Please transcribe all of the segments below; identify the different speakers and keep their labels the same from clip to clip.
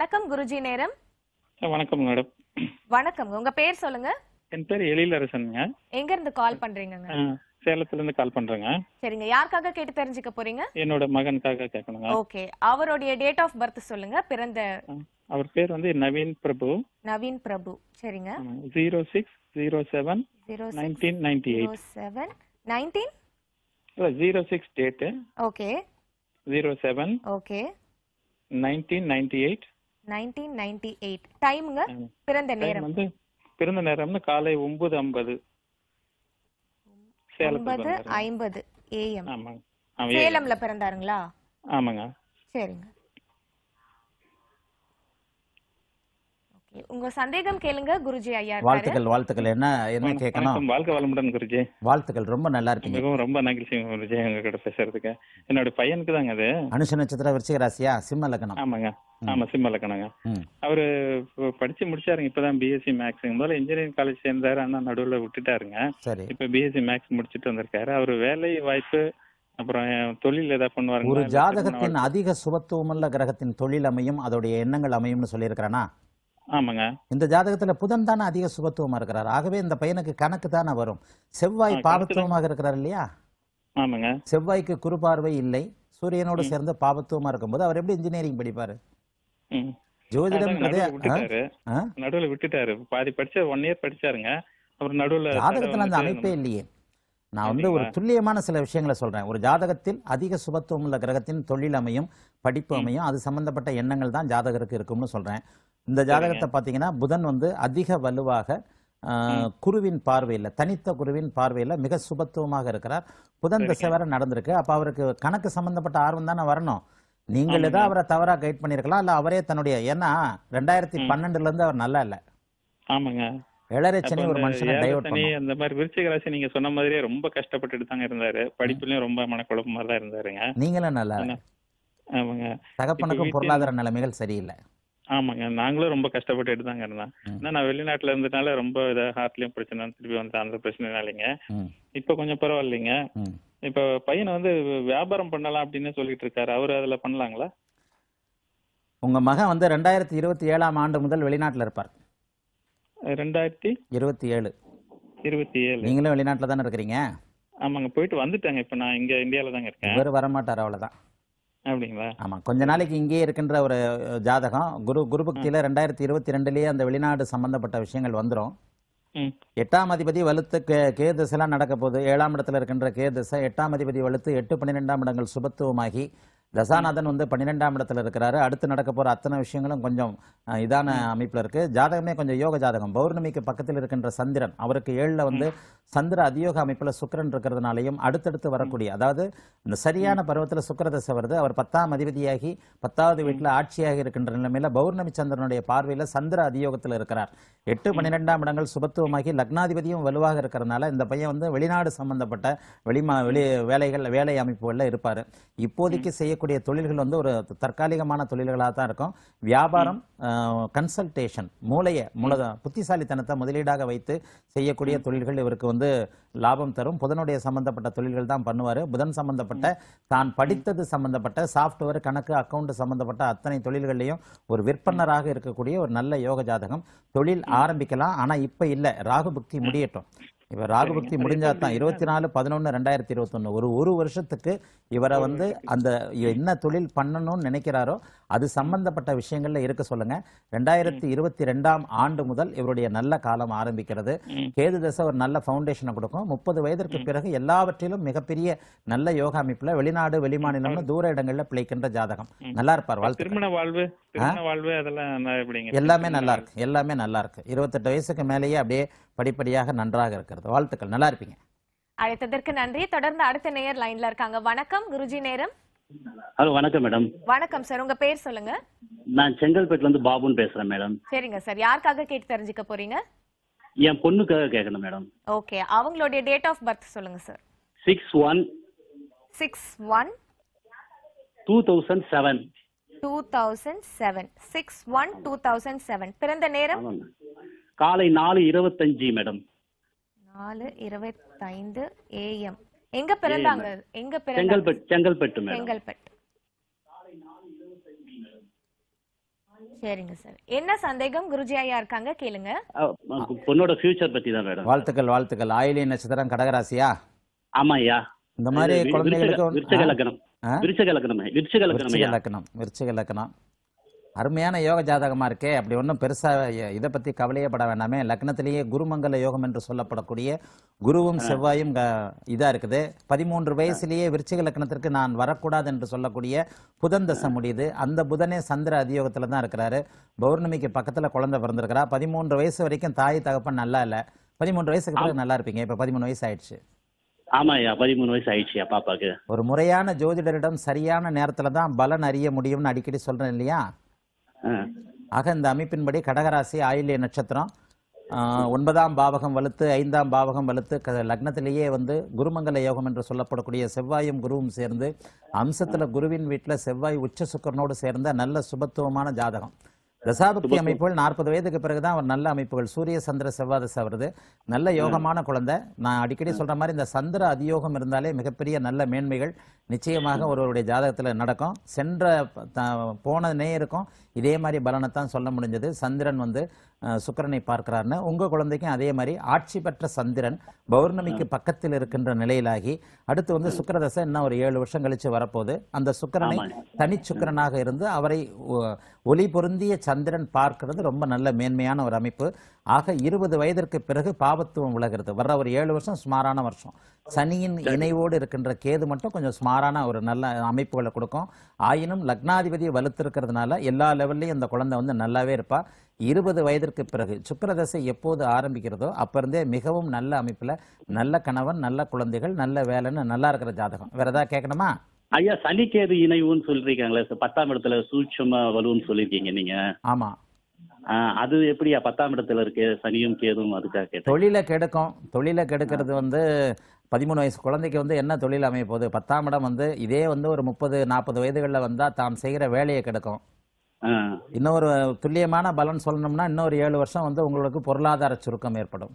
Speaker 1: வணக்கம் குருஜி நேரம் வணக்கம் மேடம் வணக்கம் உங்க பேர் சொல்லுங்க
Speaker 2: என் பேர் எழிலரசன்
Speaker 1: எங்க இருந்து கால் பண்றீங்க
Speaker 2: சேலத்துல இருந்து கால் பண்றேங்க
Speaker 1: சரிங்க யாருக்காக கேட்டு தெரிஞ்சுக்க போறீங்க
Speaker 2: என்னோட மகனுக்காக கேட்கணுங்க
Speaker 1: ஓகே அவருடைய டேட் ஆஃப் பர்த் சொல்லுங்க பிறந்த
Speaker 2: அவர் பேர் வந்து நவீன் பிரபு
Speaker 1: நவீன் பிரபு சரிங்க
Speaker 2: zero six zero seven nineteen ninety eight
Speaker 1: seven nineteen
Speaker 2: zero six date okay zero seven okay nineteen ninety eight
Speaker 1: nineteen ninety eight டைமுங்க பிறந்த நேரம்
Speaker 2: வந்து பிறந்த நேரம்னு காலை ஒன்பது ஐம்பது ஒன்பது
Speaker 1: ஐம்பது ஏஎம் சேலம்ல பிறந்தாருங்களா ஆமாங்க சரிங்க உங்க சந்தேகம் கேளுங்க குருஜி ஐயா வாழ்த்துக்கள்
Speaker 3: வாழ்த்துக்கள் என்ன என்ன கேட்கணும் வாழ்க்கை வளமுடன் குருஜி வாழ்த்துக்கள் ரொம்ப நல்லா இருக்கு மிகவும் ரொம்ப நகிழ்ச்சி குருஜி எங்க கிட்ட பேசுறதுக்கு என்னோட பையனுக்கு தாங்க அது அனுஷ நட்சத்திர விருச்சிக ராசியா சிம்ம லக்னம் ஆமாங்க ஆமா சிம்ம லக்கணங்க
Speaker 2: அவரு படிச்சு முடிச்சாருங்க இப்பதான் பிஎஸ்சி மேக்ஸ் முதல்ல இன்ஜினியரிங் காலேஜ் சேர்ந்தாரு ஆனா நடுவுல விட்டுட்டாருங்க சரி இப்ப பிஎஸ்சி மேக்ஸ் முடிச்சிட்டு வந்திருக்காரு அவர் வேலை வாய்ப்பு அப்புறம் தொழில் ஏதாவது பண்ணுவாரு ஒரு ஜாதகத்தின்
Speaker 3: அதிக சுபத்துவமல்ல கிரகத்தின் தொழில் அமையும் அதோடைய எண்ணங்கள் அமையும்னு சொல்லியிருக்கிறானா ஆமாங்க இந்த ஜாதகத்துல புதன் தானே அதிக சுபத்துவமா இருக்கிறார் ஆகவே இந்த பையனுக்கு கணக்கு தானே வரும் செவ்வாய் பாபத்துவமாக இருக்கிறார் இல்லையா ஆமாங்க செவ்வாய்க்கு குறுபார்வை இல்லை சூரியனோடு சேர்ந்து பாபத்துவமா இருக்கும்போது அவர் எப்படி இன்ஜினியரிங் படிப்பாரு
Speaker 2: ஜோதிடம் நடுவுல விட்டுட்டாரு பாதி படிச்ச ஒன் இயர் படிச்சாருங்க அப்புறம் நடுவுல ஜாதகத்துல அந்த அமைப்பே
Speaker 3: இல்லையே நான் வந்து ஒரு துல்லியமான சில விஷயங்களை சொல்றேன் ஒரு ஜாதகத்தில் அதிக சுபத்துவம் உள்ள கிரகத்தின் தொழில் அமையும் படிப்பு அமையும் அது சம்பந்தப்பட்ட எண்ணங்கள் தான் ஜாதகருக்கு இருக்கும்னு சொல்றேன் இந்த ஜாதகத்தை பார்த்தீங்கன்னா புதன் வந்து அதிக வலுவாக குருவின் பார்வையில் தனித்த குருவின் பார்வையில் மிக சுபத்துவமாக இருக்கிறார் புதன் திசை வர நடந்திருக்கு அப்போ அவருக்கு கணக்கு சம்பந்தப்பட்ட ஆர்வம் தானே வரணும் நீங்கள் ஏதோ அவரை தவறா கைட் பண்ணியிருக்கலாம் இல்லை அவரே தன்னுடைய ஏன்னா ரெண்டாயிரத்தி பன்னெண்டுல இருந்து அவர் நல்லா இல்லை
Speaker 2: ஆமாங்க இளரச்சனை ஒரு மனுஷன் டைவர்ட் அந்த மாதிரி விருச்சிக ராசி நீங்க சொன்ன மாதிரியே ரொம்ப கஷ்டப்பட்டுட்டு தாங்க இருந்தாரு படிப்புலயும் ரொம்ப மனக்குழப்பமா தான் இருந்தாருங்க நீங்களும் நல்லா
Speaker 3: ஆமாங்க தகப்பனுக்கும் பொருளாதார நிலைமைகள் சரியில்லை
Speaker 2: ஆமாங்க நாங்களும் ரொம்ப கஷ்டப்பட்டு எடுத்தாங்க இருந்தோம் ஏன்னா நான் வெளிநாட்டுல இருந்ததுனால ரொம்ப இதை ஹார்ட்லயும் பிரச்சனை திருப்பி வந்து அந்த பிரச்சனைனாலங்க இப்ப கொஞ்சம் பரவாயில்லைங்க இப்ப பையனை வந்து வியாபாரம் பண்ணலாம் அப்படின்னு சொல்லிட்டு இருக்காரு அவரு அதுல பண்ணலாங்களா
Speaker 3: உங்க மகன் வந்து ரெண்டாயிரத்தி இருபத்தி ஏழாம் ஆண்டு முதல் வெளிநாட்டுல இருப்பார் ரெண்டாயிரத்தி இருபத்தி ஏழு இருபத்தி ஏழு நீங்களும் வெளிநாட்டுல தானே இருக்கிறீங்க
Speaker 2: ஆமாங்க போயிட்டு வந்துட்டாங்க இப்ப நான் இங்க இந்தியாவில தாங்க இருக்கேன் வேறு
Speaker 3: வரமாட்டார் அவ்வளவுதான் அப்படிங்களா ஆமாம் கொஞ்ச நாளைக்கு இங்கேயே இருக்கின்ற ஒரு ஜாதகம் குரு குரு பக்தியில் ரெண்டாயிரத்தி இருபத்தி ரெண்டுலேயே அந்த வெளிநாடு சம்பந்தப்பட்ட விஷயங்கள் வந்துடும் எட்டாம் அதிபதி வலுத்து கே கே திசைலாம் நடக்க போகுது ஏழாம் இடத்துல இருக்கின்ற கே திசை எட்டாம் அதிபதி வலுத்து எட்டு பன்னிரெண்டாம் இடங்கள் சுபத்துவமாகி தசாநாதன் வந்து பன்னிரெண்டாம் இடத்துல இருக்கிறாரு அடுத்து நடக்க போற அத்தனை விஷயங்களும் கொஞ்சம் இதான அமைப்பில் இருக்குது ஜாதகமே கொஞ்சம் யோக ஜாதகம் பௌர்ணமிக்கு பக்கத்தில் இருக்கின்ற சந்திரன் அவருக்கு ஏழில் வந்து சந்திர அதியோக அமைப்பில் சுக்கரன் இருக்கிறதுனாலையும் அடுத்தடுத்து வரக்கூடிய அதாவது இந்த சரியான பருவத்தில் சுக்கரதசை வருது அவர் பத்தாம் அதிபதியாகி பத்தாவது வீட்டில் ஆட்சியாக இருக்கின்ற நிலைமையில பௌர்ணமி சந்திரனுடைய பார்வையில் சந்திர அதியோகத்தில் இருக்கிறார் எட்டு பன்னிரெண்டாம் இடங்கள் சுபத்துவமாகி லக்னாதிபதியும் வலுவாக இருக்கிறதுனால இந்த பையன் வந்து வெளிநாடு சம்பந்தப்பட்ட வெளிமா வெளி வேலைகள் வேலை அமைப்புகளில் இருப்பார் இப்போதைக்கு செய்ய செய்யக்கூடிய தொழில்கள் வந்து ஒரு தற்காலிகமான தொழில்களாக தான் இருக்கும் வியாபாரம் கன்சல்டேஷன் மூளையை மூலத புத்திசாலித்தனத்தை முதலீடாக வைத்து செய்யக்கூடிய தொழில்கள் இவருக்கு வந்து லாபம் தரும் புதனுடைய சம்பந்தப்பட்ட தொழில்கள் தான் பண்ணுவார் புதன் சம்பந்தப்பட்ட தான் படித்தது சம்பந்தப்பட்ட சாஃப்ட்வேர் கணக்கு அக்கௌண்ட் சம்பந்தப்பட்ட அத்தனை தொழில்கள்லையும் ஒரு விற்பனராக இருக்கக்கூடிய ஒரு நல்ல யோக ஜாதகம் தொழில் ஆரம்பிக்கலாம் ஆனால் இப்போ இல்லை ராகு புக்தி முடியட்டும் இவர் ராகுபக்தி முடிஞ்சா தான் இருபத்தி நாலு பதினொன்று ரெண்டாயிரத்தி இருபத்தொன்னு ஒரு ஒரு வருஷத்துக்கு இவரை வந்து அந்த என்ன தொழில் பண்ணணும்னு நினைக்கிறாரோ அது சம்பந்தப்பட்ட விஷயங்கள்ல இருக்க சொல்லுங்க ரெண்டாயிரத்தி இருபத்தி ரெண்டாம் ஆண்டு முதல் இவருடைய நல்ல காலம் ஆரம்பிக்கிறது கேது தசை ஒரு நல்ல பவுண்டேஷனை கொடுக்கும் முப்பது வயதிற்கு பிறகு எல்லாவற்றிலும் மிகப்பெரிய நல்ல யோகா அமைப்புல வெளிநாடு வெளிமாநிலம்னு தூர இடங்கள்ல பிழைக்கின்ற ஜாதகம் நல்லா இருப்பார் வாழ்த்து திருமண வாழ்வு
Speaker 2: வாழ்வு அதெல்லாம் எல்லாமே நல்லா இருக்கு
Speaker 3: எல்லாமே நல்லா இருக்கு இருபத்தெட்டு வயசுக்கு மேலேயே அப்படியே படிப்படியாக நன்றாக இருக்கிறது வாழ்த்துக்கள் நல்லா இருப்பீங்க
Speaker 1: அழைத்ததற்கு நன்றி தொடர்ந்து அடுத்த நேயர் லைன்ல இருக்காங்க வணக்கம் குருஜி நேரம்
Speaker 4: ஹலோ வணக்கம் மேடம்
Speaker 1: வணக்கம் சார் உங்க பேர் சொல்லுங்க
Speaker 4: நான் செங்கல்பேட்ல இருந்து பாபுன்னு பேசுறேன் மேடம்
Speaker 1: சரிங்க சார் யாருக்காக கேட்டு தெரிஞ்சுக்க போறீங்க
Speaker 4: என் பொண்ணுக்காக கேட்கணும் மேடம்
Speaker 1: ஓகே அவங்களுடைய டேட் ஆஃப் பர்த் சொல்லுங்க sir six one six one
Speaker 4: two thousand seven
Speaker 1: two thousand seven six one two thousand seven பிறந்த நேரம்
Speaker 4: காலை நாலு இருபத்தஞ்சு மேடம்
Speaker 1: நாலு இருபத்தைந்து ஏஎம் எங்க பிறந்தாங்க எங்க பிறந்தாங்க செங்கல்பட்டு செங்கல்பட்டு மேடம் செங்கல்பட்டு சரிங்க சார் என்ன சந்தேகம் குருஜி ஐயா இருக்காங்க கேளுங்க
Speaker 3: பொண்ணோட ஃபியூச்சர் பத்தி தான் மேடம் வாழ்த்துக்கள் வாழ்த்துக்கள் ஆயிலி நட்சத்திரம் கடகராசியா ஆமா ஐயா இந்த மாதிரி குழந்தைகளுக்கு விருச்சக லக்னம் விருச்சக லக்னம் விருச்சக லக்னம் விருச்சக லக்னம் அருமையான யோக ஜாதகமாக இருக்கே அப்படி ஒன்றும் பெருசாக இதை பற்றி கவலையே பட வேண்டாமே லக்னத்திலேயே குருமங்கல யோகம் என்று சொல்லப்படக்கூடிய குருவும் செவ்வாயும் இதாக இருக்குது பதிமூன்று வயசுலேயே விருச்சிக லக்னத்திற்கு நான் வரக்கூடாது என்று சொல்லக்கூடிய புதன் தசை முடியுது அந்த புதனே சந்திர அதியோகத்தில் தான் இருக்கிறாரு பௌர்ணமிக்கு பக்கத்தில் குழந்தை பிறந்திருக்கிறா பதிமூன்று வயசு வரைக்கும் தாய் தகப்பன் நல்லா இல்லை பதிமூன்று வயசுக்கு பிறகு நல்லா இருப்பீங்க இப்போ பதிமூணு வயசு ஆயிடுச்சு
Speaker 4: ஆமாய்யா பதிமூணு வயசு ஆயிடுச்சுயா பாப்பாக்கு
Speaker 3: ஒரு முறையான ஜோதிடரிடம் சரியான நேரத்தில் தான் பலன் அறிய முடியும்னு அடிக்கடி சொல்கிறேன் இல்லையா ஆக இந்த அமைப்பின்படி கடகராசி ஆயுள்ய நட்சத்திரம் ஒன்பதாம் பாவகம் வலுத்து ஐந்தாம் பாவகம் வலுத்து க லக்னத்திலேயே வந்து குருமங்கல யோகம் என்று சொல்லப்படக்கூடிய செவ்வாயும் குருவும் சேர்ந்து அம்சத்தில் குருவின் வீட்டில் செவ்வாய் உச்ச சுக்கரனோடு சேர்ந்த நல்ல சுபத்துவமான ஜாதகம் தசாபக்தி அமைப்புகள் நாற்பது வயதுக்கு பிறகு தான் ஒரு நல்ல அமைப்புகள் சூரிய சந்திர செவ்வாத தசை வருது நல்ல யோகமான குழந்தை நான் அடிக்கடி சொல்கிற மாதிரி இந்த சந்திர அதியோகம் இருந்தாலே மிகப்பெரிய நல்ல மேன்மைகள் நிச்சயமாக ஒருவருடைய ஜாதகத்தில் நடக்கும் சென்ற போன நேயருக்கும் இதே மாதிரி பலனை தான் சொல்ல முடிஞ்சது சந்திரன் வந்து சுக்கரனை பார்க்கிறாருன்னு உங்கள் குழந்தைக்கும் அதே மாதிரி ஆட்சி பெற்ற சந்திரன் பௌர்ணமிக்கு பக்கத்தில் இருக்கின்ற நிலையிலாகி அடுத்து வந்து சுக்கரதசை இன்னும் ஒரு ஏழு வருஷம் கழித்து வரப்போகுது அந்த சுக்கரனை தனி சுக்கரனாக இருந்து அவரை ஒளி பொருந்திய சந்திரன் பார்க்கிறது ரொம்ப நல்ல மேன்மையான ஒரு அமைப்பு ஆக இருபது வயதிற்கு பிறகு பாவத்துவம் விலகிறது வர்ற ஒரு ஏழு வருஷம் சுமாரான வருஷம் சனியின் இணைவோடு இருக்கின்ற கேது மட்டும் கொஞ்சம் சுமாரான ஒரு நல்ல அமைப்புகளை கொடுக்கும் ஆயினும் லக்னாதிபதியை வலுத்திருக்கிறதுனால எல்லா லெவல்லையும் அந்த குழந்தை வந்து நல்லாவே இருப்பா இருபது வயதிற்கு பிறகு சுக்கரதசை எப்போது ஆரம்பிக்கிறதோ இருந்தே மிகவும் நல்ல அமைப்புல நல்ல கணவன் நல்ல குழந்தைகள் நல்ல வேலைன்னு நல்லா இருக்கிற ஜாதகம் வேற எதாவது கேட்கணுமா
Speaker 4: ஐயா சனிக்கேது இணைவுன்னு சொல்லிருக்காங்களே பத்தாம் இடத்துல சூட்சம வலுன்னு சொல்லியிருக்கீங்க நீங்க ஆமா அது எப்படியா பத்தாம் இடத்துல இருக்கு சனியும் கேதும் அதுக்காக கேட்டேன்
Speaker 3: தொழிலை கெடுக்கும் தொழிலை கெடுக்கிறது வந்து பதிமூணு வயசு குழந்தைக்கு வந்து என்ன தொழில் அமைய போகுது பத்தாம் இடம் வந்து இதே வந்து ஒரு முப்பது நாற்பது வயதுகளில் வந்தால் தாம் செய்கிற வேலையை கிடைக்கும் இன்னொரு துல்லியமான பலன் சொல்லணும்னா இன்னொரு ஏழு வருஷம் வந்து உங்களுக்கு பொருளாதார சுருக்கம் ஏற்படும்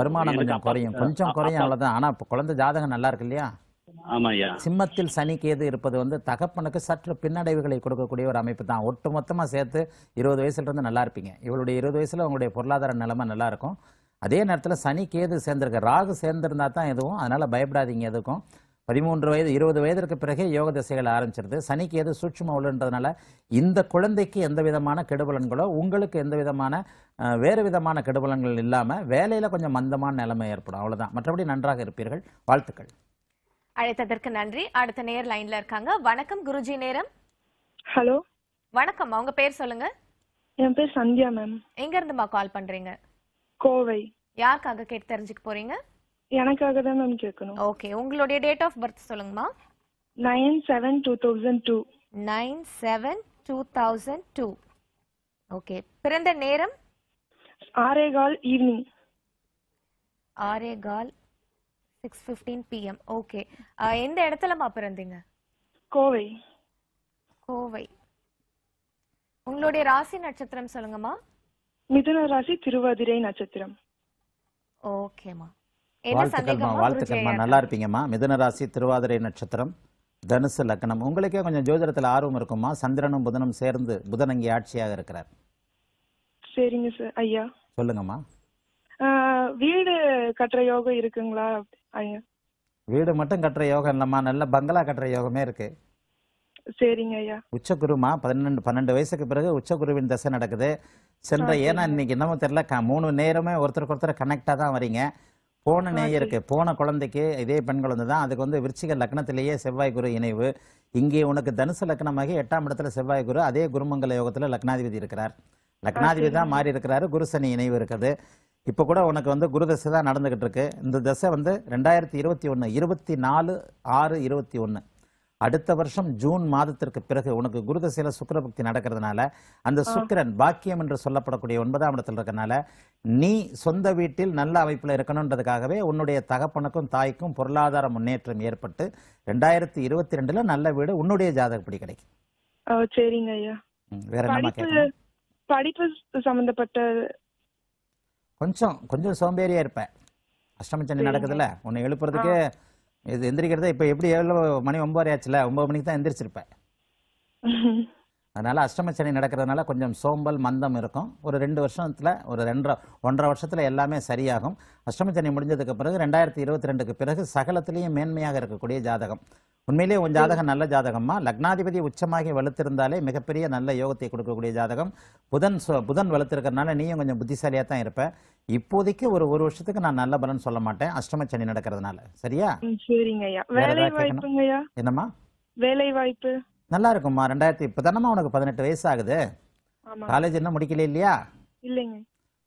Speaker 5: வருமானம் கொஞ்சம் குறையும் கொஞ்சம் குறையும் அவ்வளவுதான்
Speaker 3: ஆனா குழந்தை ஜாதகம் நல்லா இருக்கு இல்லையா சிம்மத்தில் சனி கேது இருப்பது வந்து தகப்பனுக்கு சற்று பின்னடைவுகளை கொடுக்கக்கூடிய ஒரு அமைப்பு தான் ஒட்டு மொத்தமா சேர்த்து இருபது வயசுல இருந்து நல்லா இருப்பீங்க இவளுடைய இருபது வயசுல உங்களுடைய பொருளாதார நிலைமை நல்லா இருக்கும் அதே நேரத்தில் சனி கேது சேர்ந்திருக்க ராகு சேர்ந்திருந்தா தான் எதுவும் அதனால பயப்படாதீங்க எதுக்கும் பதிமூன்று வயது இருபது வயதிற்கு பிறகே யோக திசைகள் ஆரம்பிச்சிருது சனிக்கு எது சூட்சமாக உள்ளன்றதுனால இந்த குழந்தைக்கு எந்த விதமான கெடுபலன்களோ உங்களுக்கு எந்த விதமான வேறு விதமான கெடுபலன்கள் இல்லாமல் வேலையில் கொஞ்சம் மந்தமான நிலைமை ஏற்படும் அவ்வளோதான் மற்றபடி நன்றாக இருப்பீர்கள்
Speaker 1: வாழ்த்துக்கள் அழைத்ததற்கு நன்றி அடுத்த நேர் லைன்ல இருக்காங்க வணக்கம் குருஜி நேரம் ஹலோ வணக்கம் உங்க பேர் சொல்லுங்க
Speaker 6: என் பேர் சந்தியா மேம்
Speaker 1: எங்க இருந்துமா கால் பண்றீங்க கோவை யாருக்காக கேட்டு தெரிஞ்சுக்க போறீங்க
Speaker 6: எனக்காக தான் மேம்
Speaker 1: கேட்கணும் ஓகே உங்களுடைய டேட் ஆஃப் பர்த் சொல்லுங்கம்மா nine seven two thousand two nine seven two thousand two okay பிறந்த நேரம் ஆறே கால் ஈவினிங் ஆறே கால் சிக்ஸ் ஃபிஃப்டீன் பிஎம் ஓகே எந்த இடத்துலம்மா பிறந்தீங்க கோவை கோவை உங்களுடைய ராசி நட்சத்திரம் சொல்லுங்கம்மா
Speaker 6: மிதுன ராசி திருவாதிரை நட்சத்திரம் ஓகேம்மா வாழ்த்துக்கள்மா வாழ்த்துக்கள்மா
Speaker 3: நல்லா இருப்பீங்கம்மா மிதுன ராசி திருவாதிரை நட்சத்திரம் தனுசு லக்னம் உங்களுக்கே கொஞ்சம் ஜோதிடத்துல ஆர்வம் இருக்குமா சந்திரனும் புதனும் சேர்ந்து புதன் அங்கே ஆட்சியாக இருக்கிறார்
Speaker 6: சரிங்க சார் ஐயா சொல்லுங்கம்மா வீடு கட்டுற யோகம் இருக்குங்களா ஐயா
Speaker 3: வீடு மட்டும் கட்டுற யோகம் இல்லம்மா நல்ல பங்களா கட்டுற யோகமே இருக்கு சரிங்க ஐயா உச்ச குருமா பதினெண்டு பன்னெண்டு வயசுக்கு பிறகு உச்ச குருவின் தசை நடக்குது சென்ற ஏன்னா இன்னைக்கு என்னமோ தெரியல மூணு நேரமே ஒருத்தருக்கு ஒருத்தர் கனெக்டா தான் வரீங்க போன நேயருக்கு போன குழந்தைக்கு இதே பெண் குழந்தை தான் அதுக்கு வந்து விருச்சிக லக்னத்திலேயே செவ்வாய் குரு இணைவு இங்கே உனக்கு தனுசு லக்னமாகி எட்டாம் இடத்துல செவ்வாய் குரு அதே குருமங்கல யோகத்தில் லக்னாதிபதி இருக்கிறார் லக்னாதிபதி தான் மாறி இருக்கிறாரு குருசனி இணைவு இருக்குது இப்போ கூட உனக்கு வந்து குரு தசை தான் நடந்துகிட்டு இருக்கு இந்த தசை வந்து ரெண்டாயிரத்தி இருபத்தி ஒன்று இருபத்தி நாலு ஆறு இருபத்தி ஒன்று அடுத்த வருஷம் ஜூன் மாதத்திற்கு பிறகு உனக்கு குருதசையில் சுக்கரபக்தி நடக்கிறதுனால அந்த சுக்கரன் பாக்கியம் என்று சொல்லப்படக்கூடிய ஒன்பதாம் இடத்துல இருக்கிறனால நீ சொந்த வீட்டில் நல்ல அமைப்பில் இருக்கணுன்றதுக்காகவே உன்னுடைய தகப்பனுக்கும் தாய்க்கும் பொருளாதார முன்னேற்றம் ஏற்பட்டு ரெண்டாயிரத்தி இருபத்தி ரெண்டுல நல்ல வீடு உன்னுடைய ஜாதகப்படி கிடைக்கும் சரிங்க ஐயா வேற என்ன
Speaker 6: படிப்பு சம்பந்தப்பட்ட
Speaker 3: கொஞ்சம் கொஞ்சம் சோம்பேறியா இருப்பேன் அஷ்டமச்சனி நடக்குதுல்ல உன்னை எழுப்புறதுக்கு இது எந்திரிக்கிறதே இப்போ எப்படி எவ்வளவு மணி ஒன்பது ஆச்சுல ஒன்பது மணிக்கு தான் எந்திரிச்சிருப்பேன் அதனால் அஷ்டம சனி நடக்கிறதுனால கொஞ்சம் சோம்பல் மந்தம் இருக்கும் ஒரு ரெண்டு வருஷத்தில் ஒரு ரெண்டரை ஒன்றரை வருஷத்தில் எல்லாமே சரியாகும் அஷ்டம சனி முடிஞ்சதுக்கு பிறகு ரெண்டாயிரத்தி இருபத்தி ரெண்டுக்கு பிறகு சகலத்திலையும் மேன்மையாக இருக்கக்கூடிய ஜாதகம் உண்மையிலேயே உன் ஜாதகம் நல்ல ஜாதகம்மா லக்னாதிபதி உச்சமாகி வலுத்திருந்தாலே மிகப்பெரிய நல்ல யோகத்தை கொடுக்கக்கூடிய ஜாதகம் புதன் புதன் வலுத்திருக்கிறதுனால நீயும் கொஞ்சம் புத்திசாலியாக தான் இருப்பேன் இப்போதைக்கு ஒரு ஒரு வருஷத்துக்கு நான் நல்ல பலன் சொல்ல மாட்டேன் அஷ்டமச்சனி நடக்கிறதுனால சரியா சரிங்க என்னம்மா
Speaker 6: வேலை வாய்ப்பு
Speaker 3: நல்லா இருக்கும்மா ரெண்டாயிரத்தி இப்போ தானம்மா உனக்கு பதினெட்டு வயசு ஆகுது காலேஜ் இன்னும் முடிக்கல இல்லையா இல்லைங்க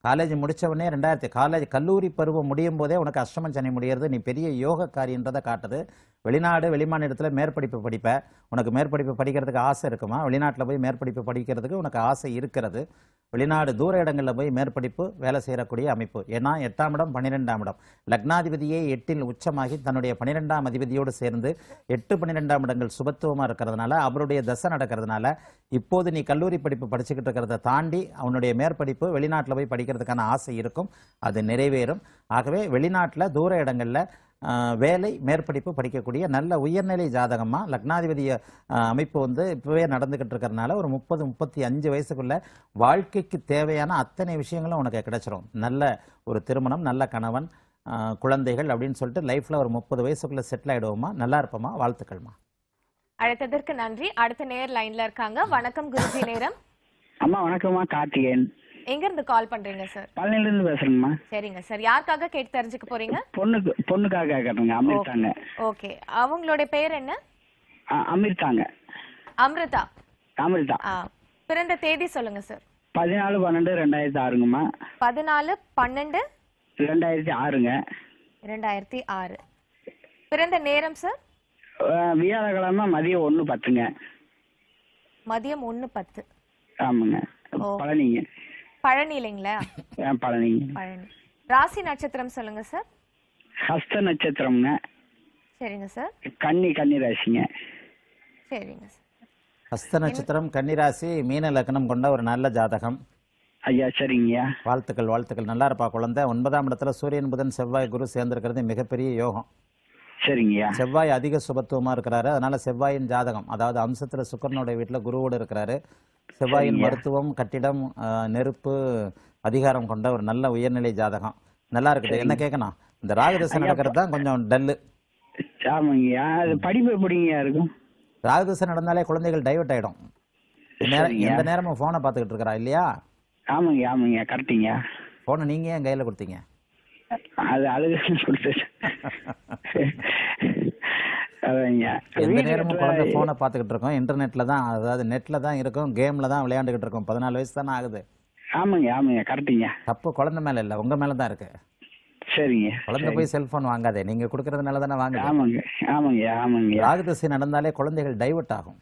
Speaker 3: காலேஜ் முடித்தவொடனே ரெண்டாயிரத்தி காலேஜ் கல்லூரி பருவம் முடியும் போதே உனக்கு அஷ்டம சென்னை முடியறது நீ பெரிய யோகக்காரின்றதை காட்டுது வெளிநாடு வெளிமாநிலத்தில் மேற்படிப்பு படிப்ப உனக்கு மேற்படிப்பு படிக்கிறதுக்கு ஆசை இருக்குமா வெளிநாட்டில் போய் மேற்படிப்பு படிக்கிறதுக்கு உனக்கு ஆசை இருக்கிறது வெளிநாடு தூர இடங்களில் போய் மேற்படிப்பு வேலை செய்யக்கூடிய அமைப்பு ஏன்னா எட்டாம் இடம் பன்னிரெண்டாம் இடம் லக்னாதிபதியே எட்டில் உச்சமாகி தன்னுடைய பன்னிரெண்டாம் அதிபதியோடு சேர்ந்து எட்டு பன்னிரெண்டாம் இடங்கள் சுபத்துவமாக இருக்கிறதுனால அவருடைய தசை நடக்கிறதுனால இப்போது நீ கல்லூரி படிப்பு படிச்சுக்கிட்டு இருக்கிறத தாண்டி அவனுடைய மேற்படிப்பு வெளிநாட்டில் போய் படிக்கிறதுக்கான ஆசை இருக்கும் அது நிறைவேறும் ஆகவே வெளிநாட்டில் தூர இடங்களில் வேலை மேற்படிப்பு படிக்கக்கூடிய நல்ல உயர்நிலை ஜாதகமாக லக்னாதிபதிய அமைப்பு வந்து இப்போவே நடந்துகிட்டு இருக்கிறதுனால ஒரு முப்பது முப்பத்தி அஞ்சு வயசுக்குள்ள வாழ்க்கைக்கு தேவையான அத்தனை விஷயங்களும் உனக்கு கிடைச்சிரும் நல்ல ஒரு திருமணம் நல்ல கணவன் குழந்தைகள் அப்படின்னு சொல்லிட்டு லைஃப்ல ஒரு முப்பது வயசுக்குள்ள செட்டில் ஆயிடுவோமா நல்லா இருப்போமா வாழ்த்துக்கள்மா
Speaker 1: அழைத்ததற்கு நன்றி அடுத்த நேர் லைன்ல இருக்காங்க வணக்கம் குருஜி நேரம்
Speaker 3: அம்மா வணக்கம்மா கார்த்திகேயன்
Speaker 1: எங்க கால் பண்றீங்க சார்
Speaker 5: பழனில இருந்து பேசுறேங்கம்மா
Speaker 1: சரிங்க சார் யாருக்காக கேட்டு தெரிஞ்சுக்க போறீங்க
Speaker 5: பொண்ணுக்கு பொண்ணுக்காக கேக்குறேங்க
Speaker 1: அமிர்தாங்க ஓகே அவங்களோட பேர் என்ன அமிர்தாங்க அமிர்தா அமிர்தா பிறந்த தேதி சொல்லுங்க சார்
Speaker 7: பதினாலு பன்னெண்டு ரெண்டாயிரத்தி ஆறுங்கம்மா
Speaker 1: பதினாலு பன்னெண்டு
Speaker 7: ரெண்டாயிரத்தி ஆறுங்க
Speaker 1: ரெண்டாயிரத்தி ஆறு பிறந்த நேரம் சார்
Speaker 7: வியாழக்கிழமை மதியம் ஒன்னு பத்துங்க
Speaker 1: மதியம் ஒன்று பத்து
Speaker 7: ஆமாங்க பழனிங்க
Speaker 1: பழனி இல்லைங்களா பழனி பழனி ராசி நட்சத்திரம் சொல்லுங்க சார்
Speaker 7: ஹஸ்த நட்சத்திரம்ங்க சரிங்க சார் கன்னி கன்னி ராசிங்க
Speaker 1: சரிங்க சார்
Speaker 3: ஹஸ்த நட்சத்திரம் கன்னிராசி மீன லக்னம் கொண்ட ஒரு நல்ல ஜாதகம் ஐயா சரிங்கய்யா வாழ்த்துக்கள் வாழ்த்துக்கள் நல்லா இருப்பா குழந்தை ஒன்பதாம் இடத்துல சூரியன் புதன் செவ்வாய் குரு சேர்ந்திருக்கிறது மிகப்பெரிய யோகம் சரிங்கய்யா செவ்வாய் அதிக சுபத்துவமாக இருக்கிறாரு அதனால செவ்வாயின் ஜாதகம் அதாவது அம்சத்தில் சுக்கரனுடைய வீட்டில் குருவோடு இருக்கிறாரு செவ்வாயின் மருத்துவம் கட்டிடம் நெருப்பு அதிகாரம் கொண்ட ஒரு நல்ல உயர்நிலை ஜாதகம் நல்லா இருக்குது என்ன கேட்கணும் இந்த ராகதசை நடக்கிறது தான் கொஞ்சம் டல்லு ஆமாங்கய்யா அது படிப்பு எப்படிங்கய்யா இருக்கும் ராகதசை நடந்தாலே குழந்தைகள் டைவர்ட் ஆயிடும் எந்த நேரமும் போனை பார்த்துக்கிட்டு இருக்கிறா இல்லையா ஆமாங்க ஆமாங்க கரெக்டிங்க போனை நீங்க ஏன் கையில கொடுத்தீங்க அது அழுகு எந்த நேரமும் குழந்தை தான் அதாவது தான் இருக்கும் பதினாலு வயசு தானே ஆகுது ஆமாங்க தப்பு குழந்தை குழந்தை போய் செல்போன் வாங்காதே நீங்க வாங்க ஆமாங்க ஆமாங்க நடந்தாலே குழந்தைகள் ஆகும்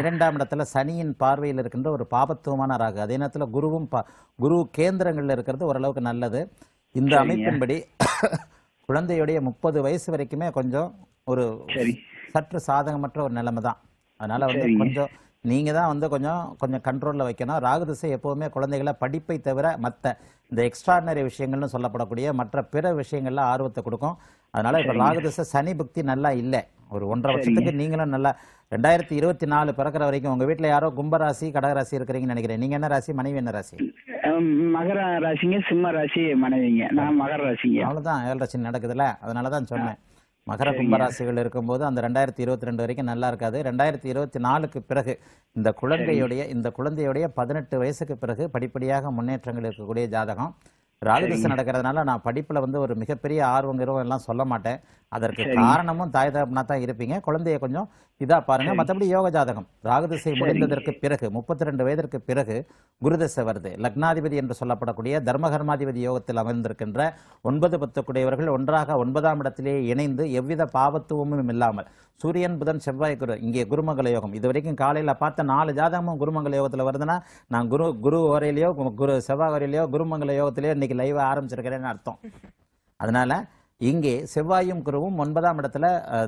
Speaker 3: இரண்டாம் இடத்துல சனியின் பார்வையில் இருக்கின்ற ஒரு பாபத்துவமான ராகு அதே நேரத்தில் குருவும் குரு கேந்திரங்களில் இருக்கிறது ஓரளவுக்கு நல்லது இந்த அமைப்பின்படி குழந்தையுடைய முப்பது வயசு வரைக்குமே கொஞ்சம் ஒரு சற்று சாதகமற்ற ஒரு நிலைமை தான் அதனால வந்து கொஞ்சம் நீங்கள் தான் வந்து கொஞ்சம் கொஞ்சம் கண்ட்ரோலில் வைக்கணும் ராகு திசை எப்போவுமே குழந்தைகளை படிப்பை தவிர மற்ற இந்த எக்ஸ்ட்ராடினரி விஷயங்கள்னு சொல்லப்படக்கூடிய மற்ற பிற விஷயங்கள்ல ஆர்வத்தை கொடுக்கும் அதனால இப்போ ராகுதிசை சனி புக்தி நல்லா இல்லை ஒரு ஒன்றரை வருஷத்துக்கு நீங்களும் நல்லா ரெண்டாயிரத்தி இருபத்தி நாலு பிறக்கிற வரைக்கும் உங்க வீட்டில் யாரோ கும்பராசி கடகராசி இருக்கிறீங்கன்னு நினைக்கிறேன் நீங்க என்ன ராசி மனைவி என்ன ராசி
Speaker 7: மகர ராசிங்க சிம்ம ராசி மனைவிங்க நான் மகர ராசிங்க
Speaker 3: அவ்வளோதான் ஏழு ராசி நடக்குதுல்ல அதனால தான் சொன்னேன் மகர கும்பராசிகள் இருக்கும்போது அந்த ரெண்டாயிரத்தி இருபத்தி ரெண்டு வரைக்கும் நல்லா இருக்காது ரெண்டாயிரத்தி இருபத்தி நாலுக்கு பிறகு இந்த குழந்தையுடைய இந்த குழந்தையுடைய பதினெட்டு வயசுக்கு பிறகு படிப்படியாக முன்னேற்றங்கள் இருக்கக்கூடிய ஜாதகம் ராஜதிசை நடக்கிறதுனால நான் படிப்பில் வந்து ஒரு மிகப்பெரிய ஆர்வங்கிறவங்க எல்லாம் சொல்ல மாட்டேன் அதற்கு காரணமும் தாய் தகப்பனா தான் இருப்பீங்க குழந்தைய கொஞ்சம் இதாக பாருங்க மற்றபடி யோக ஜாதகம் ராகுதிசை முடிந்ததற்கு பிறகு முப்பத்தி ரெண்டு வயதிற்கு பிறகு குருதிசை வருது லக்னாதிபதி என்று சொல்லப்படக்கூடிய தர்மகர்மாதிபதி யோகத்தில் அமர்ந்திருக்கின்ற ஒன்பது பத்துக்குடையவர்கள் ஒன்றாக ஒன்பதாம் இடத்திலேயே இணைந்து எவ்வித பாவத்துவமும் இல்லாமல் சூரியன் புதன் செவ்வாய் குரு இங்கே குருமங்கல யோகம் இது வரைக்கும் காலையில் பார்த்த நாலு ஜாதகமும் குருமங்கல யோகத்தில் வருதுன்னா நான் குரு குரு வரையிலையோ குரு செவ்வாய் வரையிலையோ குருமங்கல யோகத்திலேயோ இன்னைக்கு லைவாக ஆரம்பிச்சிருக்கிறேன்னு அர்த்தம் அதனால இங்கே செவ்வாயும் குருவும் ஒன்பதாம் இடத்துல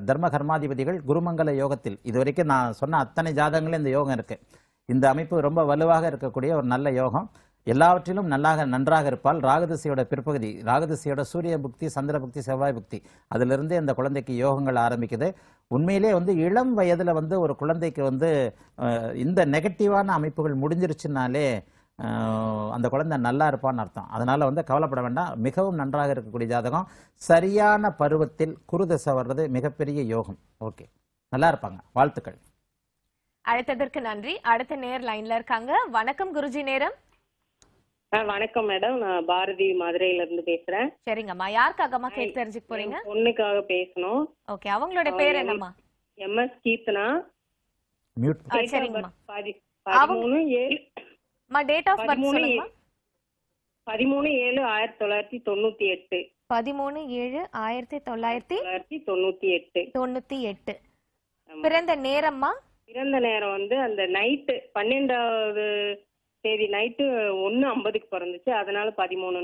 Speaker 3: தர்ம கர்மாதிபதிகள் குருமங்கல யோகத்தில் இது வரைக்கும் நான் சொன்ன அத்தனை ஜாதகங்களும் இந்த யோகம் இருக்குது இந்த அமைப்பு ரொம்ப வலுவாக இருக்கக்கூடிய ஒரு நல்ல யோகம் எல்லாவற்றிலும் நல்லாக நன்றாக இருப்பால் ராகதிசையோட பிற்பகுதி ராகதிசையோட சூரிய புக்தி சந்திர புக்தி செவ்வாய் புக்தி அதிலிருந்தே அந்த குழந்தைக்கு யோகங்கள் ஆரம்பிக்குது உண்மையிலே வந்து இளம் வயதில் வந்து ஒரு குழந்தைக்கு வந்து இந்த நெகட்டிவான அமைப்புகள் முடிஞ்சிருச்சுனாலே அந்த குழந்தை நல்லா இருப்பான்னு அர்த்தம் அதனால் வந்து கவலைப்பட வேண்டாம் மிகவும் நன்றாக இருக்கக்கூடிய ஜாதகம் சரியான பருவத்தில் குருதசை வர்றது மிகப்பெரிய யோகம் ஓகே நல்லா இருப்பாங்க வாழ்த்துக்கள்
Speaker 1: அழைத்ததற்கு நன்றி அடுத்த நேர் லைன்ல இருக்காங்க வணக்கம் குருஜி நேரம்
Speaker 8: வணக்கம் மேடம் நான் பாரதி மதுரையில இருந்து பேசுறேன்
Speaker 1: சரிங்கம்மா யாருக்காகமா கேட்டு தெரிஞ்சுக்க போறீங்க பொண்ணுக்காக
Speaker 8: பேசணும் ஓகே அவங்களோட பேர் என்னம்மா எம் எஸ் கீர்த்தனா
Speaker 1: பதிமூணு ஏழு மா டேட் ஆஃப் பர்த் சொல்லுங்க
Speaker 8: பதிமூணு ஏழு
Speaker 1: ஆயிரத்தி தொள்ளாயிரத்தி தொண்ணூத்தி எட்டு பதிமூணு ஏழு ஆயிரத்தி தொள்ளாயிரத்தி தொண்ணூத்தி எட்டு தொண்ணூத்தி எட்டு பிறந்த நேரம்மா பிறந்த
Speaker 8: நேரம் வந்து அந்த நைட்டு பன்னெண்டாவது தேதி நைட்டு ஒன்னு ஐம்பதுக்கு பிறந்துச்சு அதனால பதிமூணு